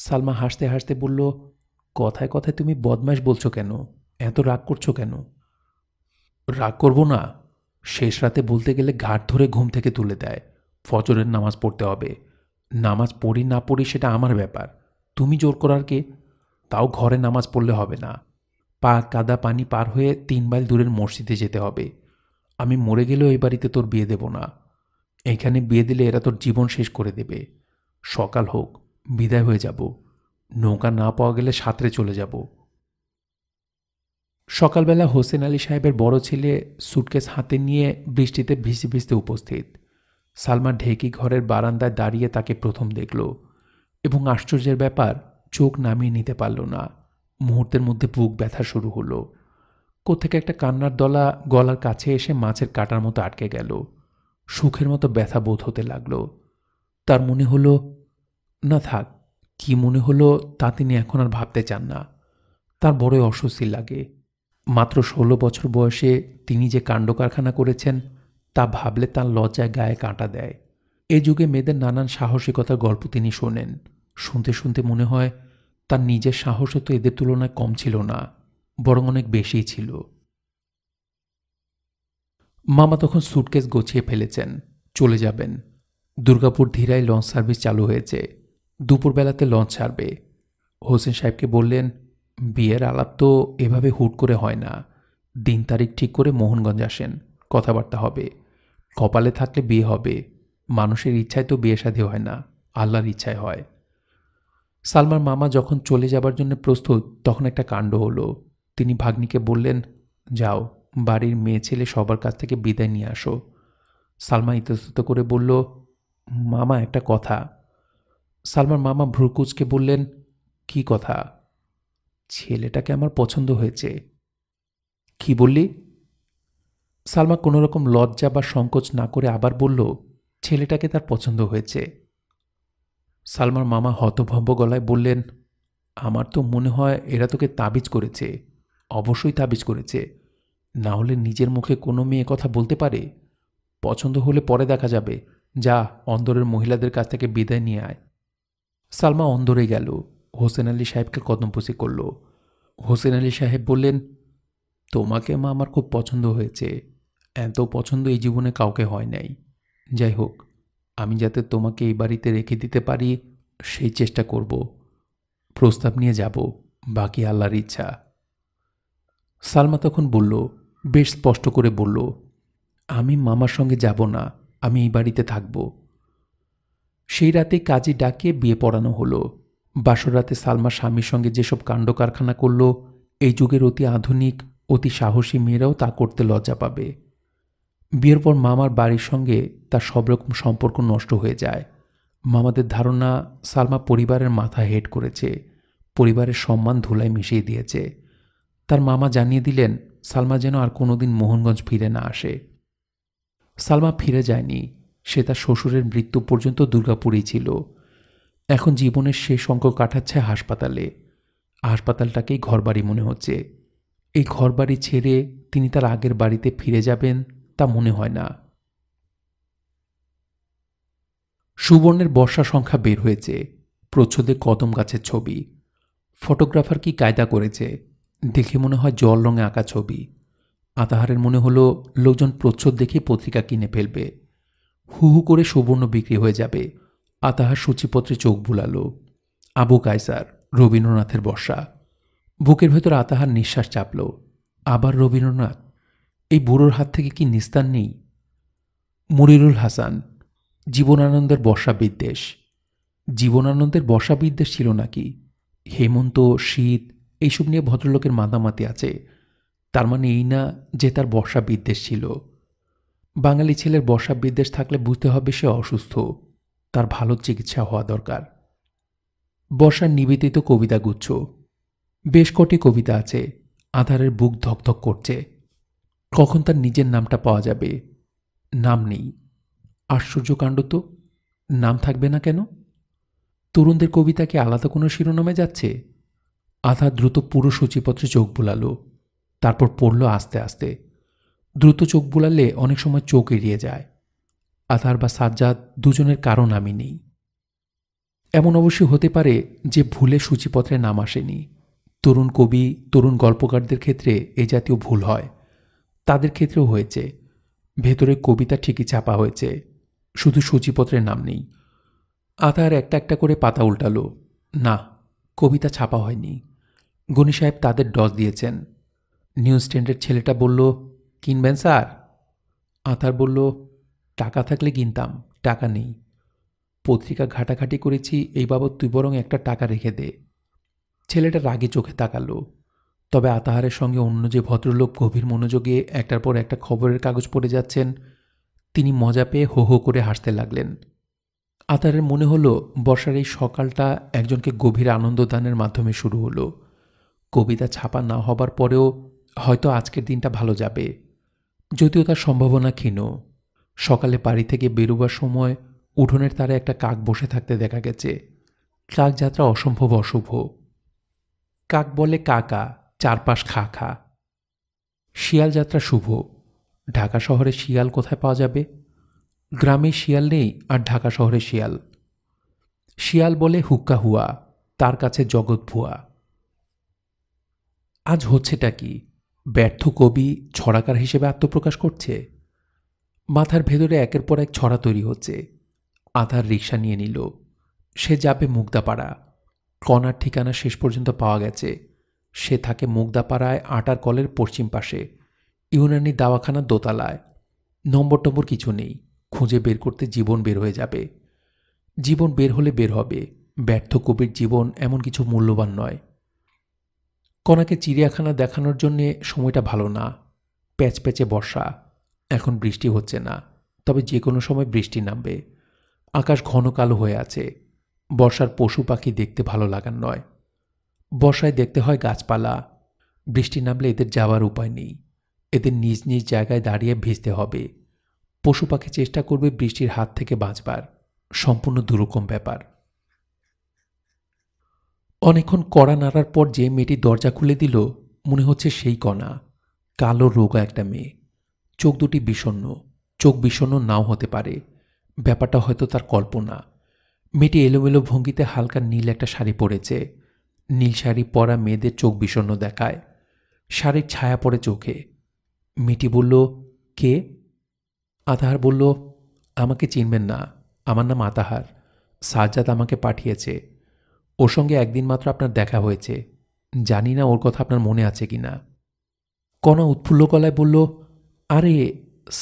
সালমা হাসতে হাসতে বলল কথায় কথায় তুমি বদমাস বলছো কেন এত রাগ করছো কেন রাগ করব না শেষ রাতে বলতে গেলে ঘাট ধরে ঘুম থেকে তুলে দেয় ফজরের নামাজ পড়তে হবে নামাজ পড়ি না পড়ি সেটা আমার ব্যাপার তুমি জোর করার কে তাও ঘরে নামাজ পড়লে হবে না পা কাদা পানি পার হয়ে তিন মাইল দূরের মসজিদে যেতে হবে আমি মরে গেলেও এই বাড়িতে তোর বিয়ে দেব না এখানে বিয়ে দিলে এরা তোর জীবন শেষ করে দেবে সকাল হোক বিদায় হয়ে যাব নৌকা না পাওয়া গেলে সাঁতরে চলে যাব সকালবেলা হোসেন আলী সাহেবের বড় ছেলে সুটকেস হাতে নিয়ে বৃষ্টিতে ভিজতে ভিজতে উপস্থিত সালমা ঢেকি ঘরের বারান্দায় দাঁড়িয়ে তাকে প্রথম দেখল এবং আশ্চর্যের ব্যাপার চোখ নামিয়ে নিতে পারল না মুহূর্তের মধ্যে বুক ব্যথা শুরু হলো কোথেকে একটা কান্নার দলা গলার কাছে এসে মাছের কাটার মতো আটকে গেল সুখের মতো ব্যথা বোধ হতে লাগলো তার মনে হলো না থাক কি মনে হলো তা তিনি এখন আর ভাবতে চান না তার বড়ই অস্বস্তি লাগে মাত্র ষোলো বছর বয়সে তিনি যে কাণ্ড কারখানা করেছেন তা ভাবলে তার লজ্জায় গায়ে কাঁটা দেয় এ যুগে মেয়েদের নানান সাহসিকতার গল্প তিনি শোনেন শুনতে শুনতে মনে হয় তার নিজের সাহসও তো এদের তুলনায় কম ছিল না বরং অনেক বেশিই ছিল মামা তখন সুটকেস গছিয়ে ফেলেছেন চলে যাবেন দুর্গাপুর ধীরায় লঞ্চ সার্ভিস চালু হয়েছে দুপুরবেলাতে লঞ্চ ছাড়বে হোসেন সাহেবকে বললেন বিয়ের আলাপ তো এভাবে হুট করে হয় না দিন তারিখ ঠিক করে মোহনগঞ্জ আসেন কথাবার্তা হবে কপালে থাকলে বিয়ে হবে মানুষের ইচ্ছায় তো বিয়ে সাধী হয় না আল্লাহর ইচ্ছায় হয় সালমার মামা যখন চলে যাবার জন্য প্রস্তুত তখন একটা কাণ্ড হলো তিনি ভাগ্নিকে বললেন যাও বাড়ির মেয়ে ছেলে সবার কাছ থেকে বিদায় নিয়ে আসো সালমা ইতস্তত করে বলল মামা একটা কথা সালমার মামা ভ্রুকুচকে বললেন কি কথা ছেলেটাকে আমার পছন্দ হয়েছে কি বললি সালমা কোনো রকম লজ্জা বা সংকোচ না করে আবার বলল ছেলেটাকে তার পছন্দ হয়েছে সালমার মামা হতভম্ব গলায় বললেন আমার তো মনে হয় এরা তোকে তাবিজ করেছে অবশ্যই তাবিজ করেছে না হলে নিজের মুখে কোনো মেয়ে কথা বলতে পারে পছন্দ হলে পরে দেখা যাবে যা অন্দরের মহিলাদের কাছ থেকে বিদায় নিয়ে আয় সালমা অন্দরে গেল হোসেন আলী সাহেবকে কদমপসি করল হোসেন আলী সাহেব বললেন তোমাকে মা আমার খুব পছন্দ হয়েছে এত পছন্দ এই জীবনে কাউকে হয় নাই যাই হোক আমি যাতে তোমাকে এই বাড়িতে রেখে দিতে পারি সেই চেষ্টা করব প্রস্তাব নিয়ে যাব বাকি আল্লাহর ইচ্ছা সালমা তখন বলল বেশ স্পষ্ট করে বলল আমি মামার সঙ্গে যাব না আমি এই বাড়িতে থাকব সেই রাতে কাজে ডাকিয়ে বিয়ে পড়ানো হলো বাসর রাতে সালমা স্বামীর সঙ্গে যেসব কাণ্ড কারখানা করল এই যুগের অতি আধুনিক অতি সাহসী মেয়েরাও তা করতে লজ্জা পাবে বিয়ের পর মামার বাড়ির সঙ্গে তার সব রকম সম্পর্ক নষ্ট হয়ে যায় মামাদের ধারণা সালমা পরিবারের মাথা হেড করেছে পরিবারের সম্মান ধুলায় মিশিয়ে দিয়েছে তার মামা জানিয়ে দিলেন সালমা যেন আর কোনোদিন মোহনগঞ্জ ফিরে না আসে সালমা ফিরে যায়নি সে তার শ্বশুরের মৃত্যু পর্যন্ত দুর্গাপুরেই ছিল এখন জীবনের শেষ অঙ্ক কাটাচ্ছে হাসপাতালে হাসপাতালটাকেই ঘরবাড়ি মনে হচ্ছে এই ঘরবাড়ি ছেড়ে তিনি তার আগের বাড়িতে ফিরে যাবেন তা মনে হয় না সুবর্ণের বর্ষা সংখ্যা বের হয়েছে প্রচ্ছদে কদম গাছের ছবি ফটোগ্রাফার কি কায়দা করেছে দেখে মনে হয় জল রঙে আঁকা ছবি আতাহারের মনে হলো লোকজন প্রচ্ছদ দেখে পত্রিকা কিনে ফেলবে হু হু করে সুবর্ণ বিক্রি হয়ে যাবে আতাহার সূচিপত্রে চোখ বুলালো আবু কায়সার রবীন্দ্রনাথের বর্ষা বুকের ভেতর আতাহার নিঃশ্বাস চাপল আবার রবীন্দ্রনাথ এই বুড়োর হাত থেকে কি নিস্তার নেই মনিরুল হাসান জীবনানন্দের বর্ষা বিদ্বেষ জীবনানন্দের বর্ষা বিদ্বেষ ছিল নাকি হেমন্ত শীত এইসব নিয়ে ভদ্রলোকের মাতামাতি আছে তার মানে এই না যে তার বর্ষা বিদ্বেষ ছিল বাঙালি ছেলের বর্ষা বিদ্বেষ থাকলে বুঝতে হবে সে অসুস্থ তার ভালো চিকিৎসা হওয়া দরকার বর্ষার নিবেদিত কবিতাগুচ্ছ বেশ কটি কবিতা আছে আধারের বুক ধকধক করছে কখন তার নিজের নামটা পাওয়া যাবে নাম নেই আশ্চর্যকাণ্ড তো নাম থাকবে না কেন তরুণদের কবিতা কি আলাদা কোনো শিরোনামে যাচ্ছে আধা দ্রুত পুরো সূচিপত্রে চোখ বুলালো তারপর পড়ল আস্তে আস্তে দ্রুত চোখ বুলালে অনেক সময় চোখ এড়িয়ে যায় আধার বা সাজ্জাদ দুজনের কারণ আমি নেই এমন অবশ্যই হতে পারে যে ভুলে সূচিপত্রে নাম আসেনি তরুণ কবি তরুণ গল্পকারদের ক্ষেত্রে এ জাতীয় ভুল হয় তাদের ক্ষেত্রেও হয়েছে ভেতরে কবিতা ঠিকই চাপা হয়েছে শুধু সূচিপত্রের নাম নেই আতার একটা একটা করে পাতা উল্টালো না কবিতা ছাপা হয়নি গণি সাহেব তাদের ডস দিয়েছেন নিউজ স্ট্যান্ডের ছেলেটা বলল কিনবেন স্যার আতার বলল টাকা থাকলে কিনতাম টাকা নেই পত্রিকা ঘাটাঘাটি করেছি এই বাবদ তুই বরং একটা টাকা রেখে দে ছেলেটা রাগে চোখে তাকালো তবে আতাহারের সঙ্গে অন্য যে ভদ্রলোক গভীর মনোযোগে একটার পর একটা খবরের কাগজ পড়ে যাচ্ছেন তিনি মজা পেয়ে হো হো করে হাসতে লাগলেন আতারের মনে হলো বর্ষার এই সকালটা একজনকে গভীর আনন্দদানের মাধ্যমে শুরু হলো কবিতা ছাপা না হবার পরেও হয়তো আজকের দিনটা ভালো যাবে যদিও তার সম্ভাবনা ক্ষীণ সকালে বাড়ি থেকে বেরোবার সময় উঠোনের তারে একটা কাক বসে থাকতে দেখা গেছে কাক যাত্রা অসম্ভব অশুভ কাক বলে কাকা চারপাশ খা খা শিয়াল যাত্রা শুভ ঢাকা শহরে শিয়াল কোথায় পাওয়া যাবে গ্রামে শিয়াল নেই আর ঢাকা শহরে শিয়াল শিয়াল বলে হুক্কা হুয়া তার কাছে জগৎ ভুয়া আজ হচ্ছেটা কি ব্যর্থ কবি ছড়াকার হিসেবে আত্মপ্রকাশ করছে মাথার ভেতরে একের পর এক ছড়া তৈরি হচ্ছে আধার রিক্সা নিয়ে নিল সে যাবে মুগ্ধাপাড়া কণার ঠিকানা শেষ পর্যন্ত পাওয়া গেছে সে থাকে মুগদাপাড়ায় আটার কলের পশ্চিম পাশে ইউনানি দাওয়াখানার দোতলায় নম্বর টম্বর কিছু নেই খুঁজে বের করতে জীবন বের হয়ে যাবে জীবন বের হলে বের হবে ব্যর্থ কবির জীবন এমন কিছু মূল্যবান নয় কণাকে চিড়িয়াখানা দেখানোর জন্যে সময়টা ভালো না প্যাচ প্যাচে বর্ষা এখন বৃষ্টি হচ্ছে না তবে যে কোনো সময় বৃষ্টি নামবে আকাশ ঘন কালো হয়ে আছে বর্ষার পশু পাখি দেখতে ভালো লাগার নয় বর্ষায় দেখতে হয় গাছপালা বৃষ্টি নামলে এদের যাওয়ার উপায় নেই এদের নিজ নিজ জায়গায় দাঁড়িয়ে ভিজতে হবে পশু পাখি চেষ্টা করবে বৃষ্টির হাত থেকে বাঁচবার সম্পূর্ণ দুরকম ব্যাপার অনেকক্ষণ কড়া নাড়ার পর যে মেয়েটি দরজা খুলে দিল মনে হচ্ছে সেই কণা কালো রোগা একটা মেয়ে চোখ দুটি বিষণ্ন চোখ বিষণ্ন নাও হতে পারে ব্যাপারটা হয়তো তার কল্পনা মেয়েটি এলোমেলো ভঙ্গিতে হালকা নীল একটা শাড়ি পরেছে নীল শাড়ি পরা মেয়েদের চোখ বিষণ্ন দেখায় শাড়ির ছায়া পড়ে চোখে মিটি বলল কে আতাহার বলল আমাকে চিনবেন না আমার নাম আতাহার সাজ্জাদ আমাকে পাঠিয়েছে ওর সঙ্গে একদিন মাত্র আপনার দেখা হয়েছে জানি না ওর কথা আপনার মনে আছে কি না কণা উৎফুল্ল গলায় বলল আরে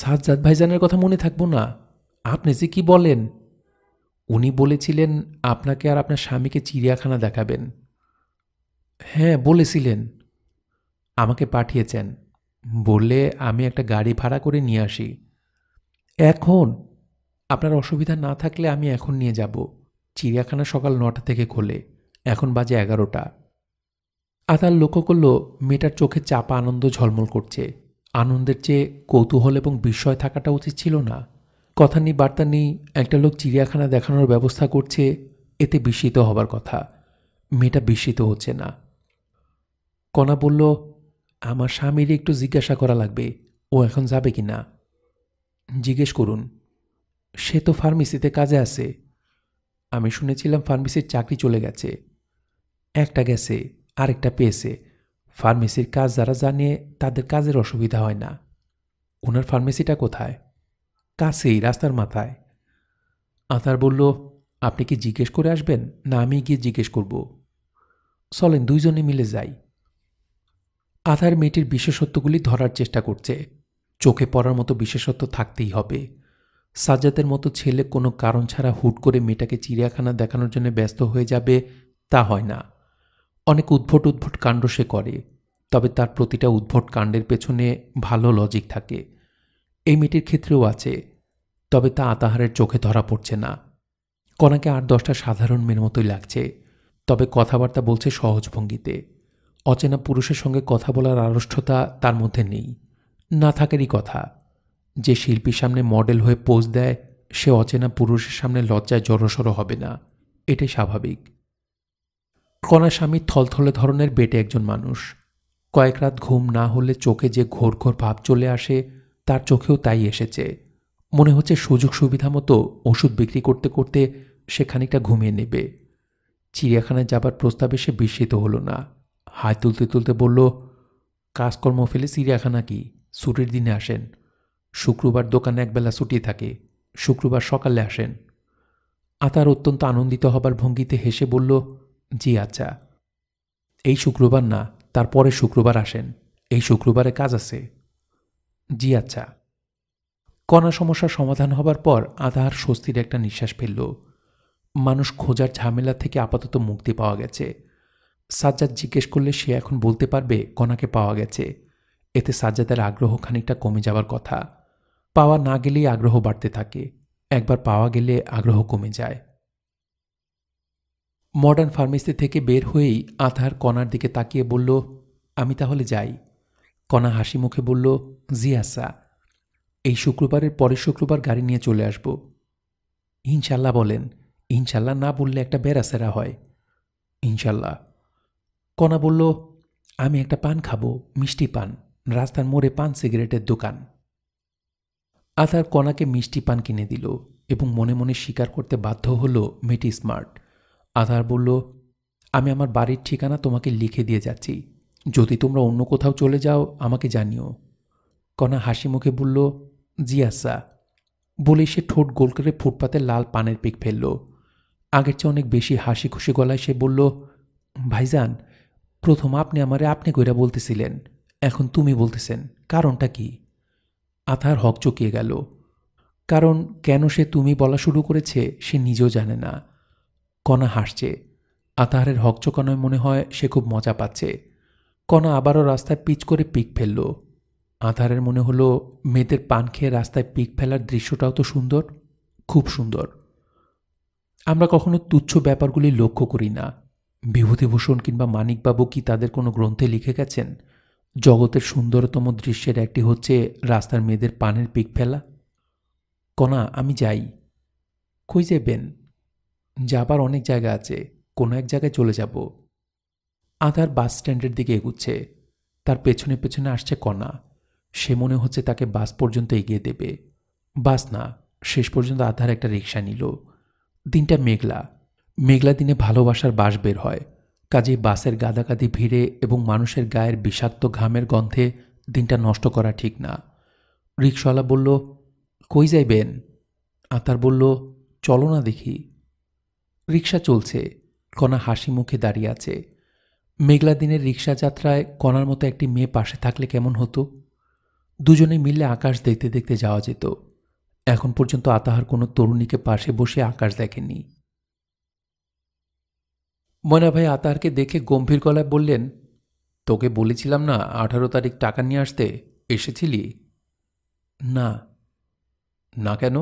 সাজ্জাদ ভাইজানের কথা মনে থাকবো না আপনি যে কি বলেন উনি বলেছিলেন আপনাকে আর আপনার স্বামীকে চিড়িয়াখানা দেখাবেন হ্যাঁ বলেছিলেন আমাকে পাঠিয়েছেন বললে আমি একটা গাড়ি ভাড়া করে নিয়ে আসি এখন আপনার অসুবিধা না থাকলে আমি এখন নিয়ে যাব চিড়িয়াখানা সকাল নটা থেকে খোলে এখন বাজে এগারোটা আতার লক্ষ্য করল মেয়েটার চোখে চাপা আনন্দ ঝলমল করছে আনন্দের চেয়ে কৌতূহল এবং বিস্ময় থাকাটা উচিত ছিল না কথা নিয়ে বার্তা নেই একটা লোক চিড়িয়াখানা দেখানোর ব্যবস্থা করছে এতে বিস্মিত হবার কথা মেয়েটা বিস্মিত হচ্ছে না কণা বলল আমার স্বামীর একটু জিজ্ঞাসা করা লাগবে ও এখন যাবে কি না জিজ্ঞেস করুন সে তো ফার্মেসিতে কাজে আছে আমি শুনেছিলাম ফার্মেসির চাকরি চলে গেছে একটা গেছে আরেকটা পেয়েছে ফার্মেসির কাজ যারা জানে তাদের কাজের অসুবিধা হয় না ওনার ফার্মেসিটা কোথায় কাছেই রাস্তার মাথায় আতার বলল আপনি কি জিজ্ঞেস করে আসবেন না আমি গিয়ে জিজ্ঞেস করব চলেন দুইজনে মিলে যাই আধার মেয়েটির বিশেষত্বগুলি ধরার চেষ্টা করছে চোখে পড়ার মতো বিশেষত্ব থাকতেই হবে সাজাদের মতো ছেলে কোনো কারণ ছাড়া হুট করে মেয়েটাকে চিড়িয়াখানা দেখানোর জন্য ব্যস্ত হয়ে যাবে তা হয় না অনেক উদ্ভট উদ্ভট কাণ্ড সে করে তবে তার প্রতিটা উদ্ভট কাণ্ডের পেছনে ভালো লজিক থাকে এই মেয়েটির ক্ষেত্রেও আছে তবে তা আতাহারের চোখে ধরা পড়ছে না কনাকে আর দশটা সাধারণ মেয়ের মতোই লাগছে তবে কথাবার্তা বলছে সহজ ভঙ্গিতে অচেনা পুরুষের সঙ্গে কথা বলার আড়ষ্ঠতা তার মধ্যে নেই না থাকারই কথা যে শিল্পীর সামনে মডেল হয়ে পোজ দেয় সে অচেনা পুরুষের সামনে লজ্জায় জড়সড় হবে না এটাই স্বাভাবিক কণা স্বামীর থলথলে ধরনের বেটে একজন মানুষ কয়েক রাত ঘুম না হলে চোখে যে ঘোর ঘোর ভাব চলে আসে তার চোখেও তাই এসেছে মনে হচ্ছে সুযোগ সুবিধা মতো ওষুধ বিক্রি করতে করতে সে খানিকটা ঘুমিয়ে নেবে চিড়িয়াখানায় যাবার প্রস্তাবে সে বিস্মিত হলো না হাত তুলতে তুলতে বলল কাজকর্ম ফেলে চিড়িয়াখানা কি ছুটির দিনে আসেন শুক্রবার দোকানে একবেলা ছুটি থাকে শুক্রবার সকালে আসেন আতার অত্যন্ত আনন্দিত হবার ভঙ্গিতে হেসে বলল জি আচ্ছা এই শুক্রবার না তারপরে শুক্রবার আসেন এই শুক্রবারে কাজ আছে জি আচ্ছা কণা সমস্যার সমাধান হবার পর আধার স্বস্তির একটা নিঃশ্বাস ফেলল মানুষ খোঁজার ঝামেলা থেকে আপাতত মুক্তি পাওয়া গেছে সাজ্জাদ জিজ্ঞেস করলে সে এখন বলতে পারবে কণাকে পাওয়া গেছে এতে সাজ্জাদের আগ্রহ খানিকটা কমে যাওয়ার কথা পাওয়া না গেলেই আগ্রহ বাড়তে থাকে একবার পাওয়া গেলে আগ্রহ কমে যায় মডার্ন ফার্মেসি থেকে বের হয়েই আধার কণার দিকে তাকিয়ে বলল আমি তাহলে যাই কণা হাসি মুখে বলল জি আসা এই শুক্রবারের পরের শুক্রবার গাড়ি নিয়ে চলে আসব ইনশাল্লাহ বলেন ইনশাল্লাহ না বললে একটা বেরাসেরা হয় ইনশাল্লাহ কণা বলল আমি একটা পান খাবো মিষ্টি পান রাস্তার মোড়ে পান সিগারেটের দোকান আতার কণাকে মিষ্টি পান কিনে দিল এবং মনে মনে স্বীকার করতে বাধ্য হলো মেটি স্মার্ট আধার বলল আমি আমার বাড়ির ঠিকানা তোমাকে লিখে দিয়ে যাচ্ছি যদি তোমরা অন্য কোথাও চলে যাও আমাকে জানিও কণা হাসি মুখে বলল জি আসা আচ্ছা। বলে সে ঠোঁট গোল করে ফুটপাতে লাল পানের পিক ফেলল আগের চেয়ে অনেক বেশি হাসি খুশি গলায় সে বলল ভাইজান প্রথম আপনি আমারে আপনি কইরা বলতেছিলেন এখন তুমি বলতেছেন কারণটা কি আথার হক চকিয়ে গেল কারণ কেন সে তুমি বলা শুরু করেছে সে নিজেও জানে না কণা হাসছে আতাহারের চকানোয় মনে হয় সে খুব মজা পাচ্ছে কণা আবারও রাস্তায় পিচ করে পিক ফেলল আধারের মনে হলো মেয়েদের পান খেয়ে রাস্তায় পিক ফেলার দৃশ্যটাও তো সুন্দর খুব সুন্দর আমরা কখনো তুচ্ছ ব্যাপারগুলি লক্ষ্য করি না বিভূতিভূষণ কিংবা মানিকবাবু কি তাদের কোনো গ্রন্থে লিখে গেছেন জগতের সুন্দরতম দৃশ্যের একটি হচ্ছে রাস্তার মেয়েদের পানের পিক ফেলা কণা আমি যাই কই যাবেন যাবার অনেক জায়গা আছে কোনো এক জায়গায় চলে যাব আধার বাস স্ট্যান্ডের দিকে এগুচ্ছে তার পেছনে পেছনে আসছে কণা সে মনে হচ্ছে তাকে বাস পর্যন্ত এগিয়ে দেবে বাস না শেষ পর্যন্ত আধার একটা রিক্সা নিল দিনটা মেঘলা মেঘলা দিনে ভালোবাসার বাস বের হয় কাজে বাসের গাদাগাদি ভিড়ে এবং মানুষের গায়ের বিষাক্ত ঘামের গন্ধে দিনটা নষ্ট করা ঠিক না রিক্সাওয়ালা বলল কই যাইবেন আতার বলল চলো না দেখি রিক্সা চলছে কণা হাসি মুখে দাঁড়িয়ে আছে মেঘলা দিনের রিক্সা যাত্রায় কণার মতো একটি মেয়ে পাশে থাকলে কেমন হতো দুজনে মিলে আকাশ দেখতে দেখতে যাওয়া যেত এখন পর্যন্ত আতাহার কোনো তরুণীকে পাশে বসে আকাশ দেখেনি ময়না ভাই আতাহারকে দেখে গম্ভীর গলায় বললেন তোকে বলেছিলাম না আঠারো তারিখ টাকা নিয়ে আসতে এসেছিলি না না কেন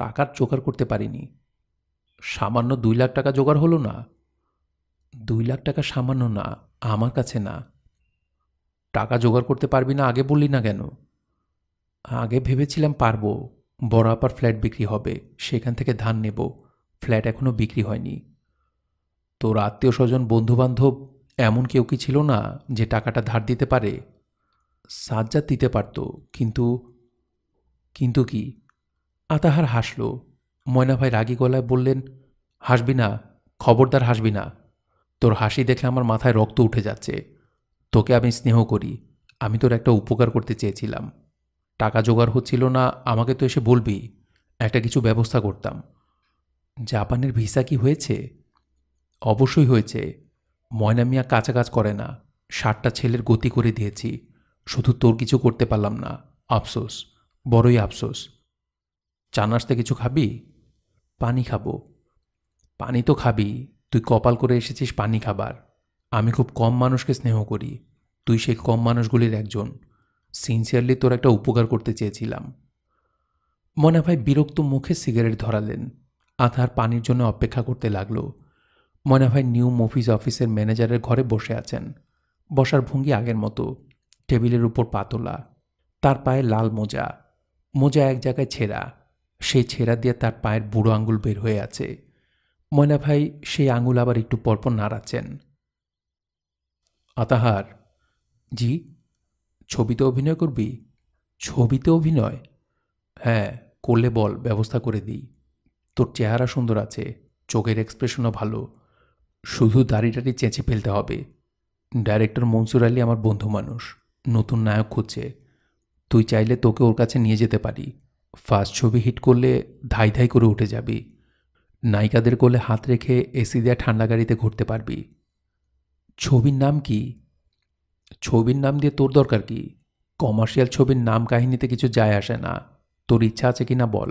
টাকার জোগাড় করতে পারিনি সামান্য দুই লাখ টাকা জোগাড় হলো না দুই লাখ টাকা সামান্য না আমার কাছে না টাকা জোগাড় করতে পারবি না আগে বললি না কেন আগে ভেবেছিলাম পারবো বড় আপার ফ্ল্যাট বিক্রি হবে সেখান থেকে ধান নেব ফ্ল্যাট এখনও বিক্রি হয়নি তোর আত্মীয় স্বজন বন্ধুবান্ধব এমন কেউ কি ছিল না যে টাকাটা ধার দিতে পারে সাজ্জাদ দিতে পারত কিন্তু কিন্তু কি আতাহার হাসল ময়না ভাই রাগি গলায় বললেন হাসবি না খবরদার হাসবি না তোর হাসি দেখে আমার মাথায় রক্ত উঠে যাচ্ছে তোকে আমি স্নেহ করি আমি তোর একটা উপকার করতে চেয়েছিলাম টাকা জোগাড় হচ্ছিল না আমাকে তো এসে বলবি একটা কিছু ব্যবস্থা করতাম জাপানের ভিসা কি হয়েছে অবশ্যই হয়েছে ময়না মিয়া কাঁচা কাজ করে না ষাটটা ছেলের গতি করে দিয়েছি শুধু তোর কিছু করতে পারলাম না আফসোস বড়ই আফসোস চা কিছু খাবি পানি খাবো পানি তো খাবি তুই কপাল করে এসেছিস পানি খাবার আমি খুব কম মানুষকে স্নেহ করি তুই সেই কম মানুষগুলির একজন সিনসিয়ারলি তোর একটা উপকার করতে চেয়েছিলাম মনে ভাই বিরক্ত মুখে সিগারেট ধরালেন আধার পানির জন্য অপেক্ষা করতে লাগলো মনে হয় নিউ মফিস অফিসের ম্যানেজারের ঘরে বসে আছেন বসার ভঙ্গি আগের মতো টেবিলের উপর পাতলা তার পায়ে লাল মোজা মোজা এক জায়গায় ছেঁড়া সেই ছেঁড়া দিয়ে তার পায়ের বুড়ো আঙুল বের হয়ে আছে ময়না ভাই সেই আঙুল আবার একটু পরপর নাড়াচ্ছেন আতাহার জি ছবিতে অভিনয় করবি ছবিতে অভিনয় হ্যাঁ করলে বল ব্যবস্থা করে দিই তোর চেহারা সুন্দর আছে চোখের এক্সপ্রেশনও ভালো শুধু দাড়িটারি চেঁচে ফেলতে হবে ডাইরেক্টর মনসুর আলী আমার বন্ধু মানুষ নতুন নায়ক খুঁজছে তুই চাইলে তোকে ওর কাছে নিয়ে যেতে পারি ফার্স্ট ছবি হিট করলে ধাই ধাই করে উঠে যাবি নায়িকাদের কোলে হাত রেখে এসি দেয়া ঠান্ডা গাড়িতে ঘুরতে পারবি ছবির নাম কি ছবির নাম দিয়ে তোর দরকার কি কমার্শিয়াল ছবির নাম কাহিনীতে কিছু যায় আসে না তোর ইচ্ছা আছে কি না বল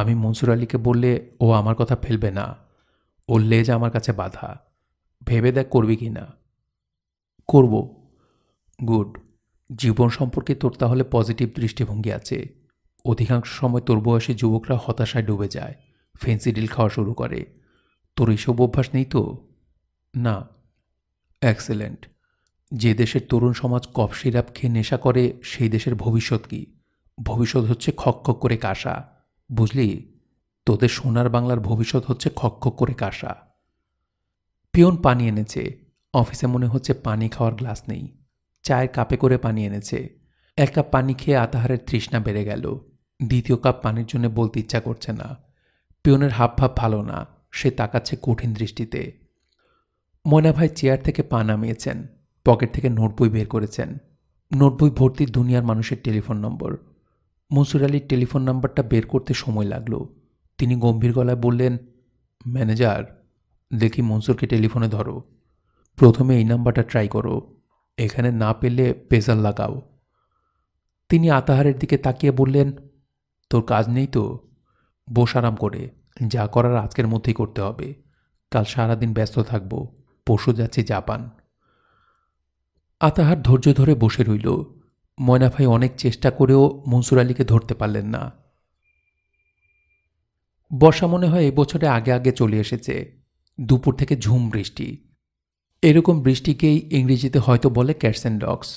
আমি মনসুর আলীকে বললে ও আমার কথা ফেলবে না ওর লেজ আমার কাছে বাধা ভেবে দেখ করবি কি না করব গুড জীবন সম্পর্কে তোর তাহলে পজিটিভ দৃষ্টিভঙ্গি আছে অধিকাংশ সময় তোর বয়সী যুবকরা হতাশায় ডুবে যায় ফেন্সি ডিল খাওয়া শুরু করে তোর এইসব অভ্যাস নেই তো না অ্যাক্সেলেন্ট যে দেশের তরুণ সমাজ কফ সিরাপ খেয়ে নেশা করে সেই দেশের ভবিষ্যৎ কি ভবিষ্যৎ হচ্ছে খকখক করে কাঁসা বুঝলি তোদের সোনার বাংলার ভবিষ্যৎ হচ্ছে খকখক করে কাঁসা পিয়ন পানি এনেছে অফিসে মনে হচ্ছে পানি খাওয়ার গ্লাস নেই চায়ের কাপে করে পানি এনেছে এক কাপ পানি খেয়ে আতাহারের তৃষ্ণা বেড়ে গেল দ্বিতীয় কাপ পানির জন্য বলতে ইচ্ছা করছে না পিয়নের ভাব ভালো না সে তাকাচ্ছে কঠিন দৃষ্টিতে ময়না ভাই চেয়ার থেকে পা নামিয়েছেন পকেট থেকে নোটবই বের করেছেন নোটবই ভর্তি দুনিয়ার মানুষের টেলিফোন নম্বর মনসুর আলীর টেলিফোন নাম্বারটা বের করতে সময় লাগলো তিনি গম্ভীর গলায় বললেন ম্যানেজার দেখি মনসুরকে টেলিফোনে ধরো প্রথমে এই নাম্বারটা ট্রাই করো এখানে না পেলে পেজাল লাগাও তিনি আতাহারের দিকে তাকিয়ে বললেন তোর কাজ নেই তো বস আরাম করে যা করার আজকের মধ্যেই করতে হবে কাল সারাদিন ব্যস্ত থাকব পরশু যাচ্ছি জাপান আতাহার ধৈর্য ধরে বসে রইল ময়নাফাই অনেক চেষ্টা করেও মনসুর আলীকে ধরতে পারলেন না বর্ষা মনে হয় এবছরে আগে আগে চলে এসেছে দুপুর থেকে ঝুম বৃষ্টি এরকম বৃষ্টিকেই ইংরেজিতে হয়তো বলে ক্যাটসেন ডক্স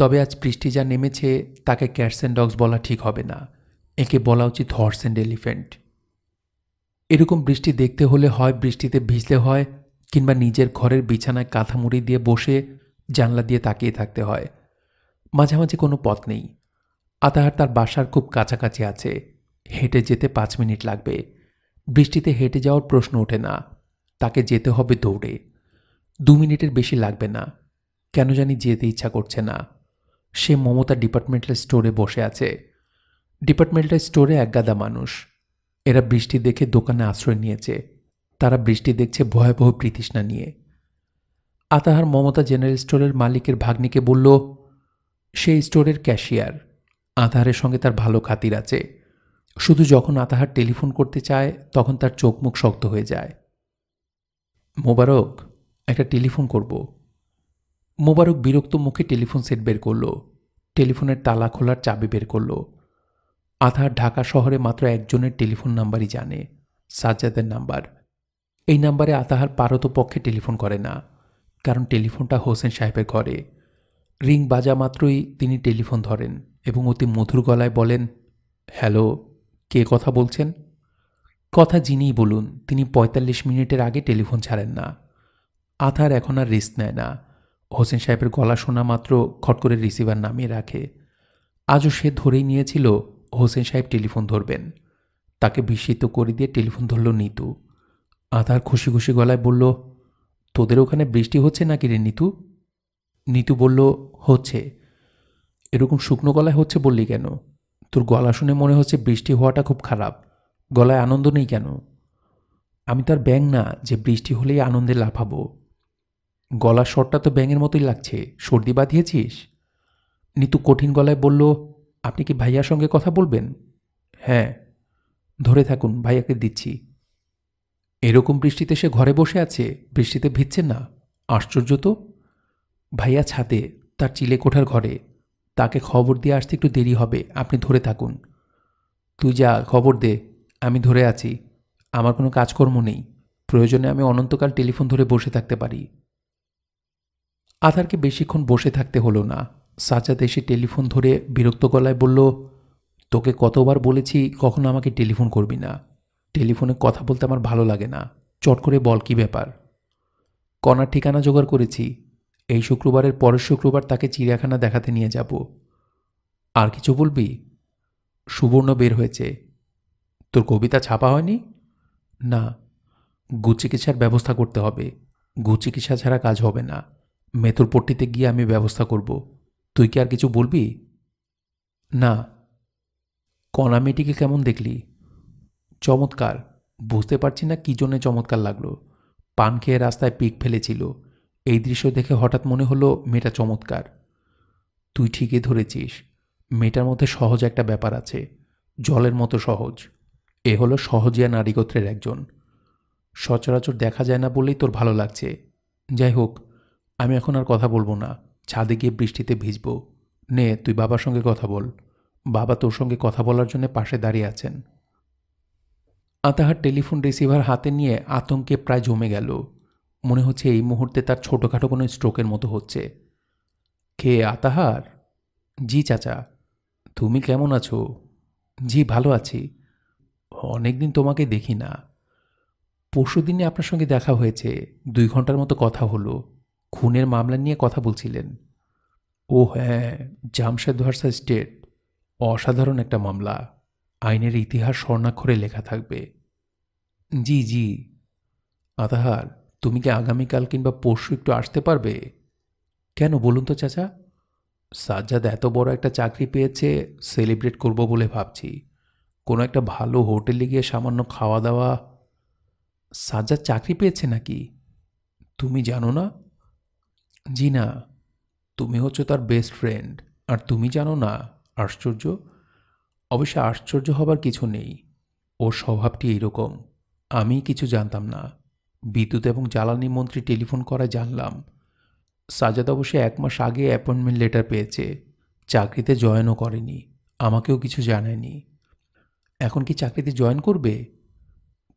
তবে আজ বৃষ্টি যা নেমেছে তাকে ক্যাটসেন ডক্স বলা ঠিক হবে না একে বলা উচিত হর্স অ্যান্ড এলিফেন্ট এরকম বৃষ্টি দেখতে হলে হয় বৃষ্টিতে ভিজতে হয় কিংবা নিজের ঘরের বিছানায় কাঁথা মুড়ি দিয়ে বসে জানলা দিয়ে তাকিয়ে থাকতে হয় মাঝামাঝি কোনো পথ নেই আতাহার তার বাসার খুব কাছাকাছি আছে হেঁটে যেতে পাঁচ মিনিট লাগবে বৃষ্টিতে হেঁটে যাওয়ার প্রশ্ন ওঠে না তাকে যেতে হবে দৌড়ে দু মিনিটের বেশি লাগবে না কেন জানি যেতে ইচ্ছা করছে না সে মমতা ডিপার্টমেন্টাল স্টোরে বসে আছে ডিপার্টমেন্টাল স্টোরে একগাদা মানুষ এরা বৃষ্টি দেখে দোকানে আশ্রয় নিয়েছে তারা বৃষ্টি দেখছে ভয়াবহ প্রীতিষ্ণা নিয়ে আতাহার মমতা জেনারেল স্টোরের মালিকের ভাগ্নিকে বলল সেই স্টোরের ক্যাশিয়ার আতাহারের সঙ্গে তার ভালো খাতির আছে শুধু যখন আতাহার টেলিফোন করতে চায় তখন তার চোখ মুখ শক্ত হয়ে যায় মোবারক একটা টেলিফোন করব মোবারক বিরক্ত মুখে টেলিফোন সেট বের করলো টেলিফোনের তালা খোলার চাবি বের করল আধার ঢাকা শহরে মাত্র একজনের টেলিফোন নাম্বারই জানে সাজ্জাদের নাম্বার এই নাম্বারে আতাহার পারত পক্ষে টেলিফোন করে না কারণ টেলিফোনটা হোসেন সাহেবের ঘরে রিং বাজা মাত্রই তিনি টেলিফোন ধরেন এবং অতি মধুর গলায় বলেন হ্যালো কে কথা বলছেন কথা যিনিই বলুন তিনি ৪৫ মিনিটের আগে টেলিফোন ছাড়েন না আথার এখন আর রিস্ক নেয় না হোসেন সাহেবের গলা শোনা মাত্র খট করে রিসিভার নামিয়ে রাখে আজও সে ধরেই নিয়েছিল হোসেন সাহেব টেলিফোন ধরবেন তাকে বিস্মিত করে দিয়ে টেলিফোন ধরল নিতু আধার খুশি খুশি গলায় বলল তোদের ওখানে বৃষ্টি হচ্ছে নাকি রে নিতু নিতু বলল হচ্ছে এরকম শুকনো গলায় হচ্ছে বললি কেন তোর গলা শুনে মনে হচ্ছে বৃষ্টি হওয়াটা খুব খারাপ গলায় আনন্দ নেই কেন আমি তার ব্যাং না যে বৃষ্টি হলেই আনন্দে লাফাবো গলার স্বরটা তো ব্যাঙের মতোই লাগছে সর্দি বাঁধিয়েছিস নিতু কঠিন গলায় বলল আপনি কি ভাইয়ার সঙ্গে কথা বলবেন হ্যাঁ ধরে থাকুন ভাইয়াকে দিচ্ছি এরকম বৃষ্টিতে সে ঘরে বসে আছে বৃষ্টিতে ভিজছে না আশ্চর্য তো ভাইয়া ছাদে তার চিলে কোঠার ঘরে তাকে খবর দিয়ে আসতে একটু দেরি হবে আপনি ধরে থাকুন তুই যা খবর দে আমি ধরে আছি আমার কোনো কাজকর্ম নেই প্রয়োজনে আমি অনন্তকাল টেলিফোন ধরে বসে থাকতে পারি আধারকে বেশিক্ষণ বসে থাকতে হলো না সাজাদ এসে টেলিফোন ধরে বিরক্ত গলায় বলল তোকে কতবার বলেছি কখনো আমাকে টেলিফোন করবি না টেলিফোনে কথা বলতে আমার ভালো লাগে না চট করে বল কী ব্যাপার কণার ঠিকানা জোগাড় করেছি এই শুক্রবারের পরের শুক্রবার তাকে চিড়িয়াখানা দেখাতে নিয়ে যাব আর কিছু বলবি সুবর্ণ বের হয়েছে তোর কবিতা ছাপা হয়নি না গুচিকিৎসার ব্যবস্থা করতে হবে গুচিকিৎসা ছাড়া কাজ হবে না মেতুর পট্টিতে গিয়ে আমি ব্যবস্থা করব তুই কি আর কিছু বলবি না কণা মেয়েটিকে কেমন দেখলি চমৎকার বুঝতে পারছি না কী জন্যে চমৎকার লাগলো পান খেয়ে রাস্তায় পিক ফেলেছিল এই দৃশ্য দেখে হঠাৎ মনে হলো মেয়েটা চমৎকার তুই ঠিকই ধরেছিস মেয়েটার মধ্যে সহজ একটা ব্যাপার আছে জলের মতো সহজ এ হলো সহজিয়া নারী গোত্রের একজন সচরাচর দেখা যায় না বললেই তোর ভালো লাগছে যাই হোক আমি এখন আর কথা বলবো না ছাদে গিয়ে বৃষ্টিতে ভিজবো নে তুই বাবার সঙ্গে কথা বল বাবা তোর সঙ্গে কথা বলার জন্য পাশে দাঁড়িয়ে আছেন আতাহার টেলিফোন রিসিভার হাতে নিয়ে আতঙ্কে প্রায় জমে গেল মনে হচ্ছে এই মুহূর্তে তার ছোটোখাটো কোনো স্ট্রোকের মতো হচ্ছে কে আতাহার জি চাচা তুমি কেমন আছো জি ভালো আছি অনেকদিন তোমাকে দেখি না পরশু দিনে আপনার সঙ্গে দেখা হয়েছে দুই ঘন্টার মতো কথা হলো খুনের মামলা নিয়ে কথা বলছিলেন ও হ্যাঁ জামশেদ ভার্সা স্টেট অসাধারণ একটা মামলা আইনের ইতিহাস স্বর্ণাক্ষরে লেখা থাকবে জি জি আতাহার তুমি কি আগামীকাল কিংবা পরশু একটু আসতে পারবে কেন বলুন তো চাচা সাজ্জাদ এত বড় একটা চাকরি পেয়েছে সেলিব্রেট করব বলে ভাবছি কোনো একটা ভালো হোটেলে গিয়ে সামান্য খাওয়া দাওয়া সাজা চাকরি পেয়েছে নাকি তুমি জানো না জি না তুমি হচ্ছে তার বেস্ট ফ্রেন্ড আর তুমি জানো না আশ্চর্য অবশ্য আশ্চর্য হবার কিছু নেই ওর স্বভাবটি এইরকম আমি কিছু জানতাম না বিদ্যুৎ এবং জ্বালানি মন্ত্রী টেলিফোন করা জানলাম সাজাদ অবশ্যই এক মাস আগে অ্যাপয়েন্টমেন্ট লেটার পেয়েছে চাকরিতে জয়েনও করেনি আমাকেও কিছু জানায়নি এখন কি চাকরিতে জয়েন করবে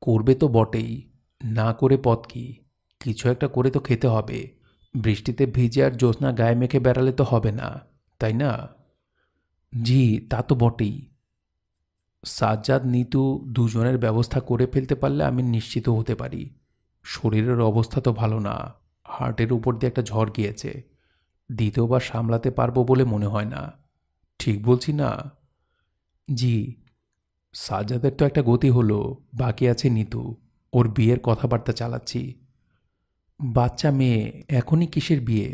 করবে তো বটেই না করে পথ কি কিছু একটা করে তো খেতে হবে বৃষ্টিতে ভিজে আর জ্যোৎস্না গায়ে মেখে বেড়ালে তো হবে না তাই না জি তা তো বটেই সাজ্জাদ নিতু দুজনের ব্যবস্থা করে ফেলতে পারলে আমি নিশ্চিত হতে পারি শরীরের অবস্থা তো ভালো না হার্টের উপর দিয়ে একটা ঝড় গিয়েছে দ্বিতীয়বার সামলাতে পারবো বলে মনে হয় না ঠিক বলছি না জি সাজাদের তো একটা গতি হলো বাকি আছে নিতু ওর বিয়ের কথাবার্তা চালাচ্ছি বাচ্চা মেয়ে এখনই কিসের বিয়ে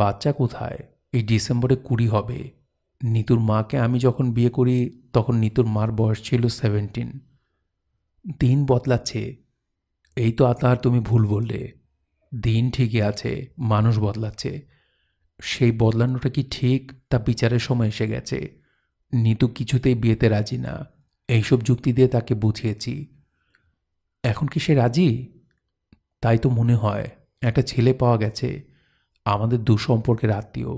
বাচ্চা কোথায় এই ডিসেম্বরে কুড়ি হবে নিতুর মাকে আমি যখন বিয়ে করি তখন নিতুর মার বয়স ছিল সেভেন্টিন দিন বদলাচ্ছে এই তো আতার তুমি ভুল বললে দিন ঠিকই আছে মানুষ বদলাচ্ছে সেই বদলানোটা কি ঠিক তা বিচারের সময় এসে গেছে নিতু কিছুতেই বিয়েতে রাজি না এইসব যুক্তি দিয়ে তাকে বুঝিয়েছি এখন কি সে রাজি তাই তো মনে হয় একটা ছেলে পাওয়া গেছে আমাদের দুসম্পর্কের আত্মীয়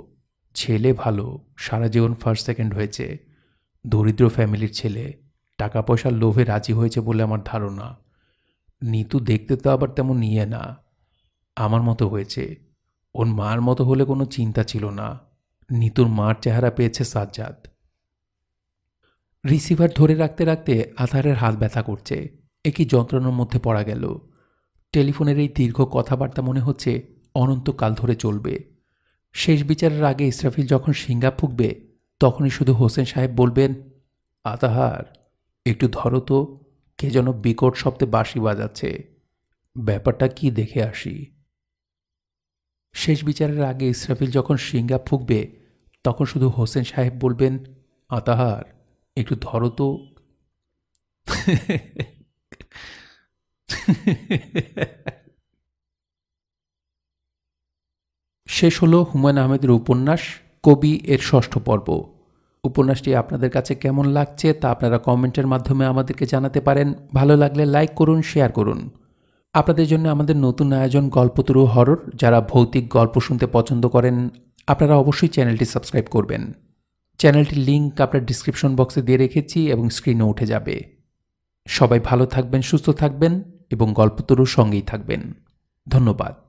ছেলে ভালো সারা জীবন ফার্স্ট সেকেন্ড হয়েছে দরিদ্র ফ্যামিলির ছেলে টাকা পয়সার লোভে রাজি হয়েছে বলে আমার ধারণা নিতু দেখতে তো আবার তেমন নিয়ে না আমার মতো হয়েছে ওর মার মতো হলে কোনো চিন্তা ছিল না নিতুর মার চেহারা পেয়েছে সাজ্জাদ রিসিভার ধরে রাখতে রাখতে আধারের হাত ব্যথা করছে একই যন্ত্রণার মধ্যে পড়া গেল টেলিফোনের এই দীর্ঘ কথাবার্তা মনে হচ্ছে অনন্তকাল ধরে চলবে শেষ বিচারের আগে ইসরাফিল যখন সিঙ্গা ফুঁকবে তখনই শুধু হোসেন সাহেব বলবেন আতাহার একটু ধরো তো কে যেন বিকট শব্দে বাঁশি বাজাচ্ছে ব্যাপারটা কি দেখে আসি শেষ বিচারের আগে ইসরাফিল যখন সিঙ্গা ফুঁকবে তখন শুধু হোসেন সাহেব বলবেন আতাহার একটু ধরো তো শেষ হলো হুমায়ুন আহমেদের উপন্যাস কবি এর ষষ্ঠ পর্ব উপন্যাসটি আপনাদের কাছে কেমন লাগছে তা আপনারা কমেন্টের মাধ্যমে আমাদেরকে জানাতে পারেন ভালো লাগলে লাইক করুন শেয়ার করুন আপনাদের জন্য আমাদের নতুন আয়োজন গল্পতরু হরর যারা ভৌতিক গল্প শুনতে পছন্দ করেন আপনারা অবশ্যই চ্যানেলটি সাবস্ক্রাইব করবেন চ্যানেলটির লিঙ্ক আপনার ডিসক্রিপশন বক্সে দিয়ে রেখেছি এবং স্ক্রিনে উঠে যাবে সবাই ভালো থাকবেন সুস্থ থাকবেন এবং গল্পতরুর সঙ্গেই থাকবেন ধন্যবাদ